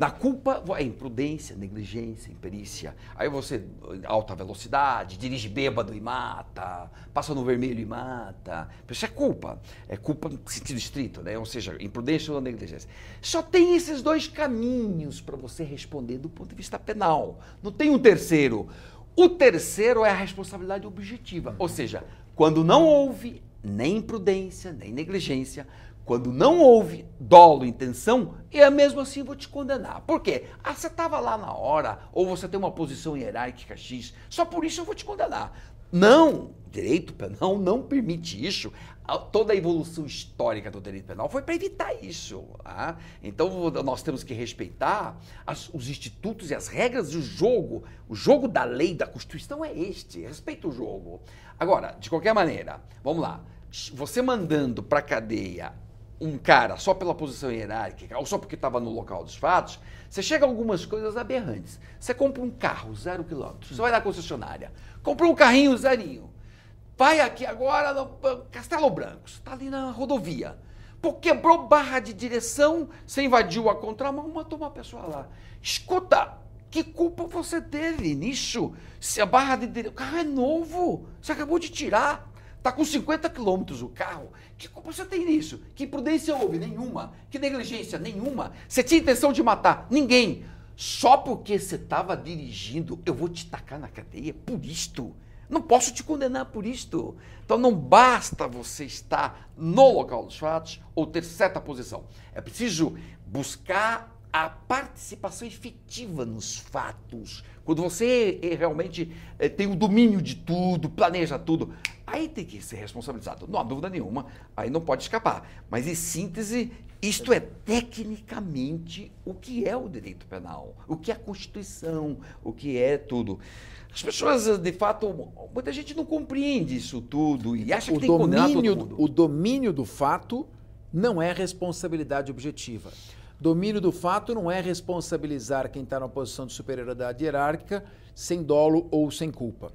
Na culpa é imprudência, negligência, imperícia. Aí você, alta velocidade, dirige bêbado e mata, passa no vermelho e mata. Isso é culpa. É culpa no sentido estrito, né? Ou seja, imprudência ou negligência. Só tem esses dois caminhos para você responder do ponto de vista penal. Não tem um terceiro. O terceiro é a responsabilidade objetiva. Ou seja, quando não houve nem imprudência, nem negligência, quando não houve dolo, intenção, eu mesmo assim vou te condenar. Por quê? Ah, você estava lá na hora, ou você tem uma posição hierárquica X, só por isso eu vou te condenar. Não, direito penal não permite isso. Toda a evolução histórica do direito penal foi para evitar isso. Tá? Então nós temos que respeitar as, os institutos e as regras do jogo. O jogo da lei, da Constituição é este. Respeita o jogo. Agora, de qualquer maneira, vamos lá. Você mandando para cadeia um cara só pela posição hierárquica ou só porque estava no local dos fatos, você chega a algumas coisas aberrantes. Você compra um carro zero quilômetro, você vai na concessionária, comprou um carrinho zerinho, vai aqui agora no Castelo Branco, está ali na rodovia. Pô, quebrou barra de direção, você invadiu a contramão, matou uma pessoa lá. Escuta, que culpa você teve nisso? Se a barra de direção. O carro é novo, você acabou de tirar. Está com 50 quilômetros o carro. Que culpa você tem nisso? Que imprudência houve? Nenhuma. Que negligência? Nenhuma. Você tinha intenção de matar? Ninguém. Só porque você estava dirigindo, eu vou te tacar na cadeia por isto. Não posso te condenar por isto. Então não basta você estar no local dos fatos ou ter certa posição. É preciso buscar a participação efetiva nos fatos. Quando você eh, realmente eh, tem o domínio de tudo, planeja tudo, aí tem que ser responsabilizado. Não há dúvida nenhuma, aí não pode escapar. Mas em síntese, isto é tecnicamente o que é o direito penal, o que é a Constituição, o que é tudo. As pessoas, de fato, muita gente não compreende isso tudo e acha que o tem domínio, O domínio do fato não é responsabilidade objetiva. Domínio do fato não é responsabilizar quem está na posição de superioridade hierárquica sem dolo ou sem culpa.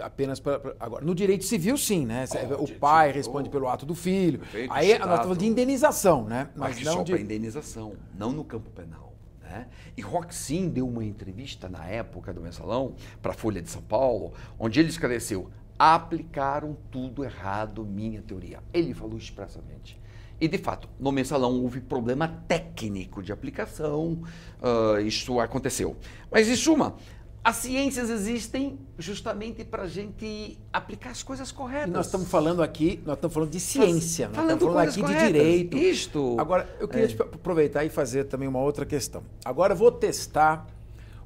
Apenas pra, pra agora. No direito civil, sim, né? Oh, o pai civil. responde pelo ato do filho. Aí Aí nós estamos de indenização, né? Mas, Mas não só de... para indenização, não no campo penal. Né? E Roxin deu uma entrevista na época do mensalão para a Folha de São Paulo, onde ele esclareceu: aplicaram tudo errado, minha teoria. Ele falou expressamente. E, de fato, no mensalão houve problema técnico de aplicação, uh, isso aconteceu. Mas, em suma, as ciências existem justamente para a gente aplicar as coisas corretas. E nós estamos falando aqui, nós estamos falando de ciência, nós estamos falando aqui corretas, de direito. Isto. Agora, eu queria é. aproveitar e fazer também uma outra questão. Agora eu vou testar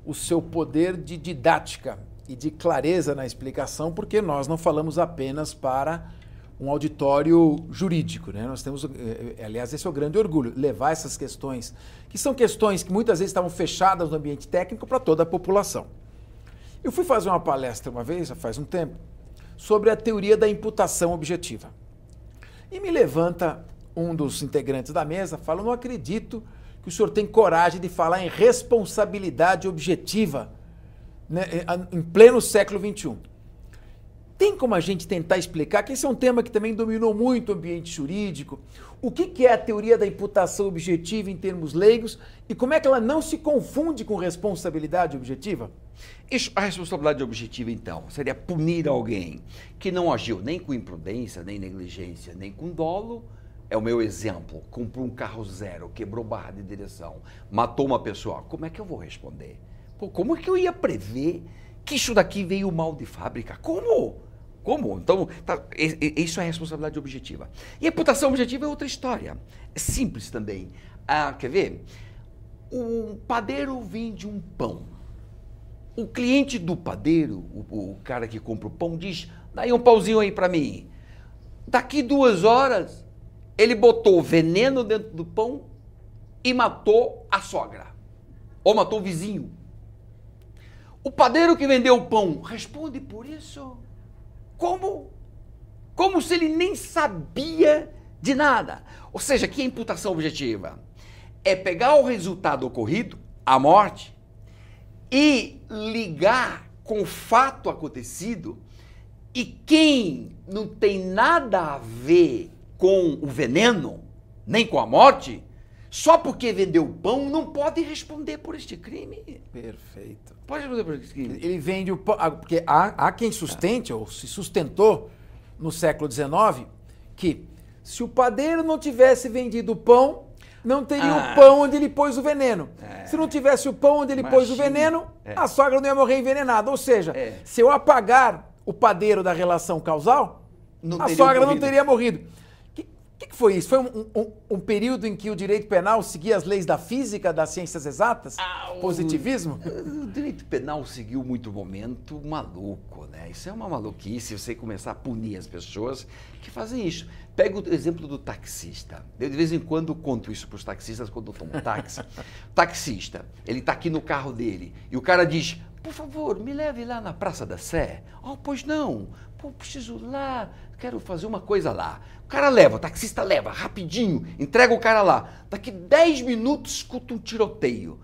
o seu poder de didática e de clareza na explicação, porque nós não falamos apenas para um auditório jurídico. Né? Nós temos, eh, eh, aliás, esse é o grande orgulho, levar essas questões, que são questões que muitas vezes estavam fechadas no ambiente técnico para toda a população. Eu fui fazer uma palestra uma vez, já faz um tempo, sobre a teoria da imputação objetiva. E me levanta um dos integrantes da mesa, fala: Não acredito que o senhor tem coragem de falar em responsabilidade objetiva né, em pleno século XXI. Tem como a gente tentar explicar que esse é um tema que também dominou muito o ambiente jurídico? O que, é a teoria da imputação objetiva em termos leigos e como é que ela não se confunde com responsabilidade objetiva? Isso, a responsabilidade objetiva, então, seria punir alguém que não agiu nem com imprudência, nem negligência, nem com dolo. É o meu exemplo. Comprou um carro zero, quebrou barra de direção, matou uma pessoa. Como é que eu vou responder? Pô, como é que eu ia prever que isso daqui veio mal de fábrica? Como? Como? Então, tá, isso é responsabilidade objetiva. E reputação objetiva é outra história. É simples também. Ah, quer ver? Um padeiro vende um pão. O cliente do padeiro, o, o cara que compra o pão, diz: daí um pãozinho aí para mim. Daqui duas horas, ele botou veneno dentro do pão e matou a sogra. Ou matou o vizinho. O padeiro que vendeu o pão responde por isso? como, como se ele nem sabia de nada. Ou seja, que imputação objetiva? É pegar o resultado ocorrido, a morte, e ligar com o fato acontecido e quem não tem nada a ver com o veneno, nem com a morte, só porque vendeu pão não pode responder por este crime. Perfeito. Pode responder por este crime. Ele vende o pão. Ah, porque há, há quem sustente, ou se sustentou no século XIX, que se o padeiro não tivesse vendido o pão, não teria ah. o pão onde ele pôs o veneno. É. Se não tivesse o pão onde ele Imagina. pôs o veneno, é. a sogra não ia morrer envenenada. Ou seja, é. se eu apagar o padeiro da relação causal, não a sogra morrido. não teria morrido que foi isso? Foi um, um, um, período em que o direito penal seguia as leis da física, das ciências exatas? Ah, o, Positivismo? O, direito penal seguiu muito momento maluco, né? Isso é uma maluquice você começar a punir as pessoas que fazem isso. Pega o exemplo do taxista. Eu de vez em quando conto isso para os taxistas quando eu tomo táxi. taxista, ele está aqui no carro dele e o cara diz: por favor, me leve lá na Praça da Sé. Oh, pois não, Pô, preciso lá quero fazer uma coisa lá. O cara leva, o taxista leva, rapidinho, entrega o cara lá. Daqui 10 minutos escuta um tiroteio.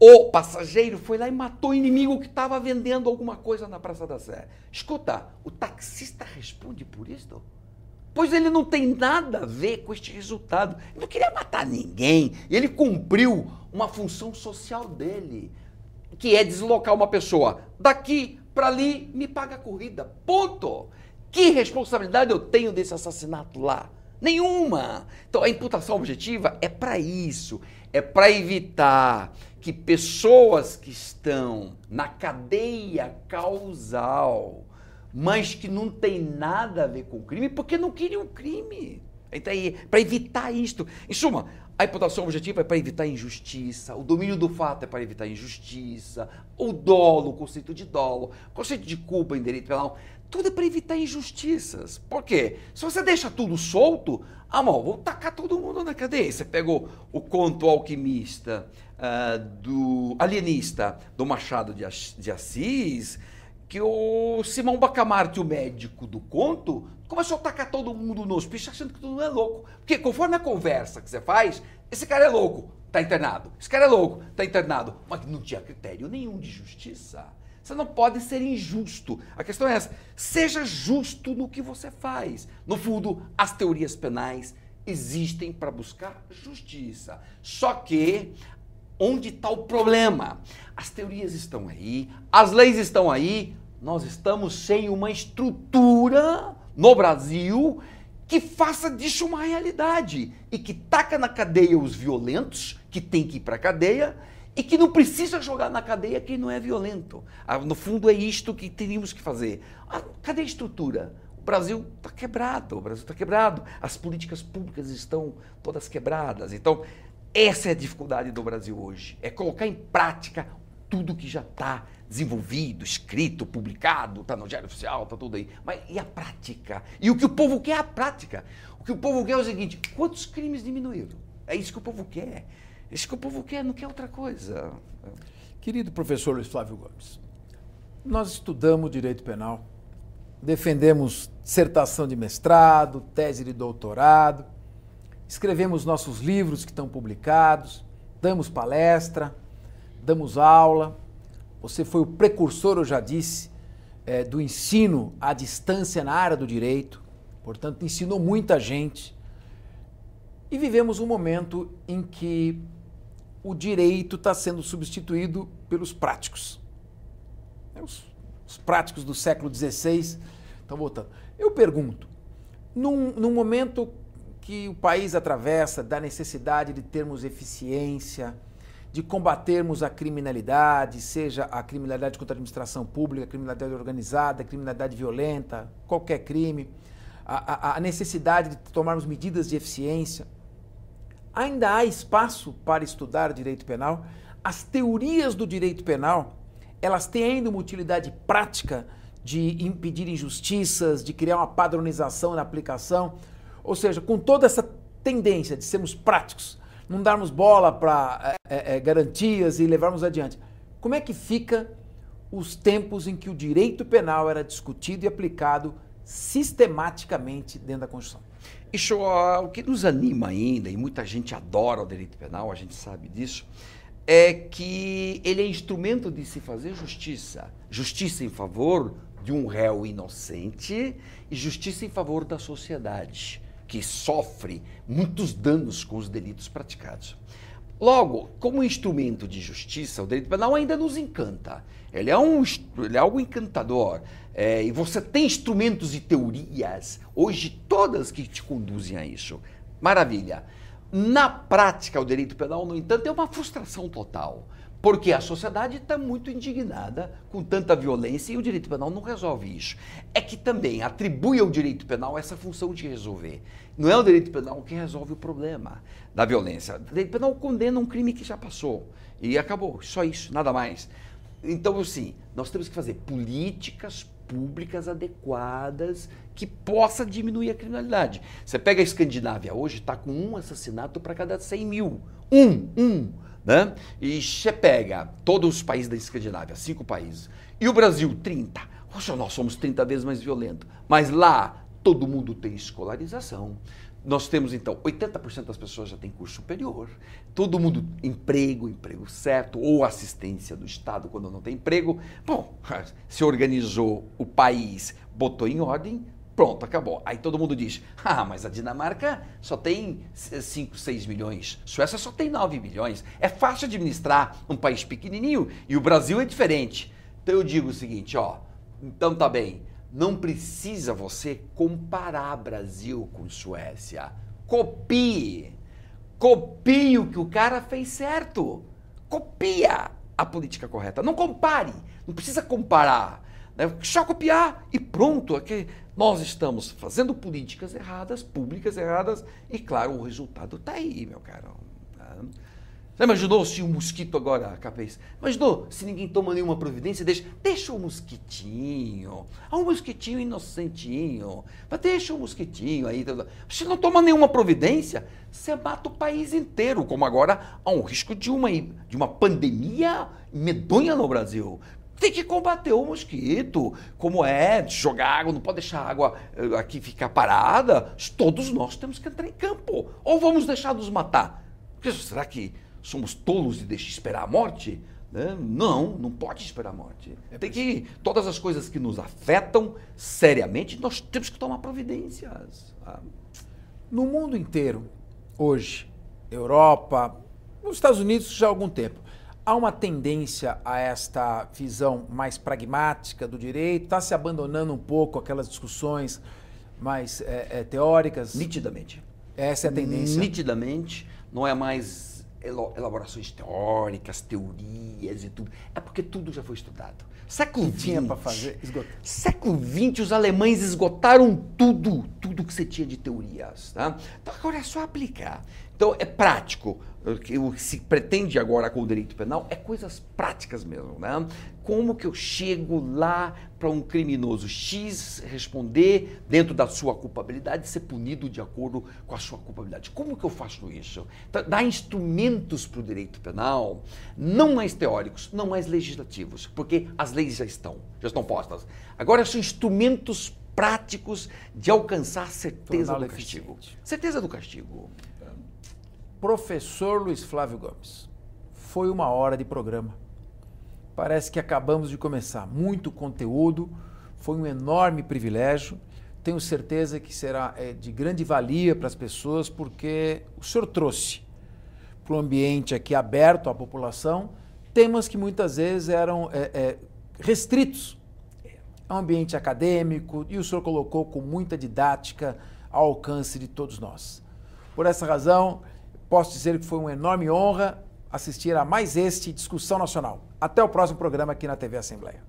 O passageiro foi lá e matou o inimigo que estava vendendo alguma coisa na Praça da Sé. Escuta, o taxista responde por isso? Pois ele não tem nada a ver com este resultado. Ele não queria matar ninguém. Ele cumpriu uma função social dele, que é deslocar uma pessoa daqui para ali, me paga a corrida. Ponto. Que responsabilidade eu tenho desse assassinato lá? Nenhuma! Então a imputação objetiva é para isso, é para evitar que pessoas que estão na cadeia causal, mas que não tem nada a ver com o crime, porque não queriam o crime. Então, é para evitar isto. Em suma, a imputação objetiva é para evitar injustiça, o domínio do fato é para evitar injustiça, o dolo, o conceito de dolo, o conceito de culpa em direito penal tudo é para evitar injustiças. Por quê? Se você deixa tudo solto, amor, vou tacar todo mundo na cadeia. Você pegou o conto alquimista uh, do alienista do Machado de Assis, que o Simão Bacamarte, o médico do conto, começou a tacar todo mundo nos bichos achando que todo mundo é louco. Porque conforme a conversa que você faz, esse cara é louco, tá internado. Esse cara é louco, tá internado. Mas não tinha critério nenhum de justiça. Você não pode ser injusto. A questão é essa: seja justo no que você faz. No fundo, as teorias penais existem para buscar justiça. Só que onde está o problema? As teorias estão aí, as leis estão aí, nós estamos sem uma estrutura no Brasil que faça disso uma realidade e que taca na cadeia os violentos que tem que ir para a cadeia e que não precisa jogar na cadeia quem não é violento. Ah, no fundo, é isto que teríamos que fazer. Ah, cadê a estrutura? O Brasil está quebrado, o Brasil está quebrado, as políticas públicas estão todas quebradas. Então, essa é a dificuldade do Brasil hoje, é colocar em prática tudo que já está desenvolvido, escrito, publicado, está no Diário Oficial, está tudo aí. Mas e a prática? E o que o povo quer é a prática. O que o povo quer é o seguinte: quantos crimes diminuíram? É isso que o povo quer. Isso que o povo quer, não quer outra coisa. Querido professor Luiz Flávio Gomes, nós estudamos direito penal, defendemos dissertação de mestrado, tese de doutorado, escrevemos nossos livros que estão publicados, damos palestra, damos aula. Você foi o precursor, eu já disse, é, do ensino à distância na área do direito, portanto, ensinou muita gente. E vivemos um momento em que o direito está sendo substituído pelos práticos. É os, os práticos do século XVI estão voltando. Eu pergunto, num, num momento que o país atravessa da necessidade de termos eficiência, de combatermos a criminalidade, seja a criminalidade contra a administração pública, a criminalidade organizada, a criminalidade violenta, qualquer crime, a, a, a necessidade de tomarmos medidas de eficiência, ainda há espaço para estudar direito penal. As teorias do direito penal, elas têm ainda uma utilidade prática de impedir injustiças, de criar uma padronização na aplicação. Ou seja, com toda essa tendência de sermos práticos, não darmos bola para é, é, garantias e levarmos adiante, como é que fica os tempos em que o direito penal era discutido e aplicado sistematicamente dentro da Constituição? Isso, o que nos anima ainda, e muita gente adora o direito penal, a gente sabe disso, é que ele é instrumento de se fazer justiça. Justiça em favor de um réu inocente e justiça em favor da sociedade, que sofre muitos danos com os delitos praticados. Logo, como instrumento de justiça, o direito penal ainda nos encanta. Ele é, um, ele é algo encantador. É, e você tem instrumentos e teorias, hoje todas que te conduzem a isso. Maravilha. Na prática, o direito penal, no entanto, é uma frustração total, porque a sociedade está muito indignada com tanta violência e o direito penal não resolve isso. É que também atribui ao direito penal essa função de resolver. Não é o direito penal que resolve o problema da violência. O direito penal condena um crime que já passou e acabou, só isso, nada mais. Então, assim, nós temos que fazer políticas públicas adequadas que possa diminuir a criminalidade. Você pega a Escandinávia hoje, está com um assassinato para cada 100 mil. Um, um. Né? E você pega todos os países da Escandinávia, cinco países, e o Brasil, 30. Nossa, nós somos 30 vezes mais violentos. Mas lá, todo mundo tem escolarização, nós temos então 80% das pessoas já têm curso superior, todo mundo emprego, emprego certo, ou assistência do Estado quando não tem emprego. Bom, se organizou o país, botou em ordem, pronto, acabou. Aí todo mundo diz: ah, mas a Dinamarca só tem 5, 6 milhões, Suécia só tem 9 milhões. É fácil administrar um país pequenininho e o Brasil é diferente. Então eu digo o seguinte: ó, então tá bem, não precisa você comparar Brasil com Suécia. Copie! Copie o que o cara fez certo. Copia a política correta. Não compare. Não precisa comparar. Né? Só copiar e pronto. É que nós estamos fazendo políticas erradas, públicas erradas e, claro, o resultado está aí, meu caro. Né? Você imaginou se um mosquito agora, cabeça? Imaginou se ninguém toma nenhuma providência, deixa, deixa o mosquitinho, há um mosquitinho inocentinho, mas deixa o mosquitinho aí. Se não toma nenhuma providência, você mata o país inteiro, como agora há um risco de uma, de uma pandemia medonha no Brasil. Tem que combater o mosquito, como é, jogar água, não pode deixar a água eh, aqui ficar parada. Todos nós temos que entrar em campo, ou vamos deixar nos matar. Será que somos tolos de deixar esperar a morte? Né? Não, não pode esperar a morte. É Tem que todas as coisas que nos afetam seriamente, nós temos que tomar providências. No mundo inteiro, hoje, Europa, nos Estados Unidos já há algum tempo, há uma tendência a esta visão mais pragmática do direito, está se abandonando um pouco aquelas discussões mais é, é, teóricas. Nitidamente. Essa é a tendência. Nitidamente, não é mais elaborações teóricas, teorias e tudo. É porque tudo já foi estudado. Século XX. Tinha para fazer, esgotar. Século XX, os alemães esgotaram tudo, tudo que você tinha de teorias. Tá? Então agora é só aplicar. Então é prático. O que se pretende agora com o direito penal é coisas práticas mesmo, né? como que eu chego lá para um criminoso X responder dentro da sua culpabilidade e ser punido de acordo com a sua culpabilidade? Como que eu faço isso? Tá, dá instrumentos para o direito penal, não mais teóricos, não mais legislativos, porque as leis já estão, já estão postas. Agora são instrumentos práticos de alcançar a certeza do castigo. Eficiente. Certeza do castigo. Professor Luiz Flávio Gomes, foi uma hora de programa. Parece que acabamos de começar. Muito conteúdo, foi um enorme privilégio. Tenho certeza que será é, de grande valia para as pessoas, porque o senhor trouxe para o ambiente aqui aberto à população temas que muitas vezes eram é, é, restritos ao ambiente acadêmico e o senhor colocou com muita didática ao alcance de todos nós. Por essa razão, posso dizer que foi uma enorme honra assistir a mais este Discussão Nacional. Até o próximo programa aqui na TV Assembleia.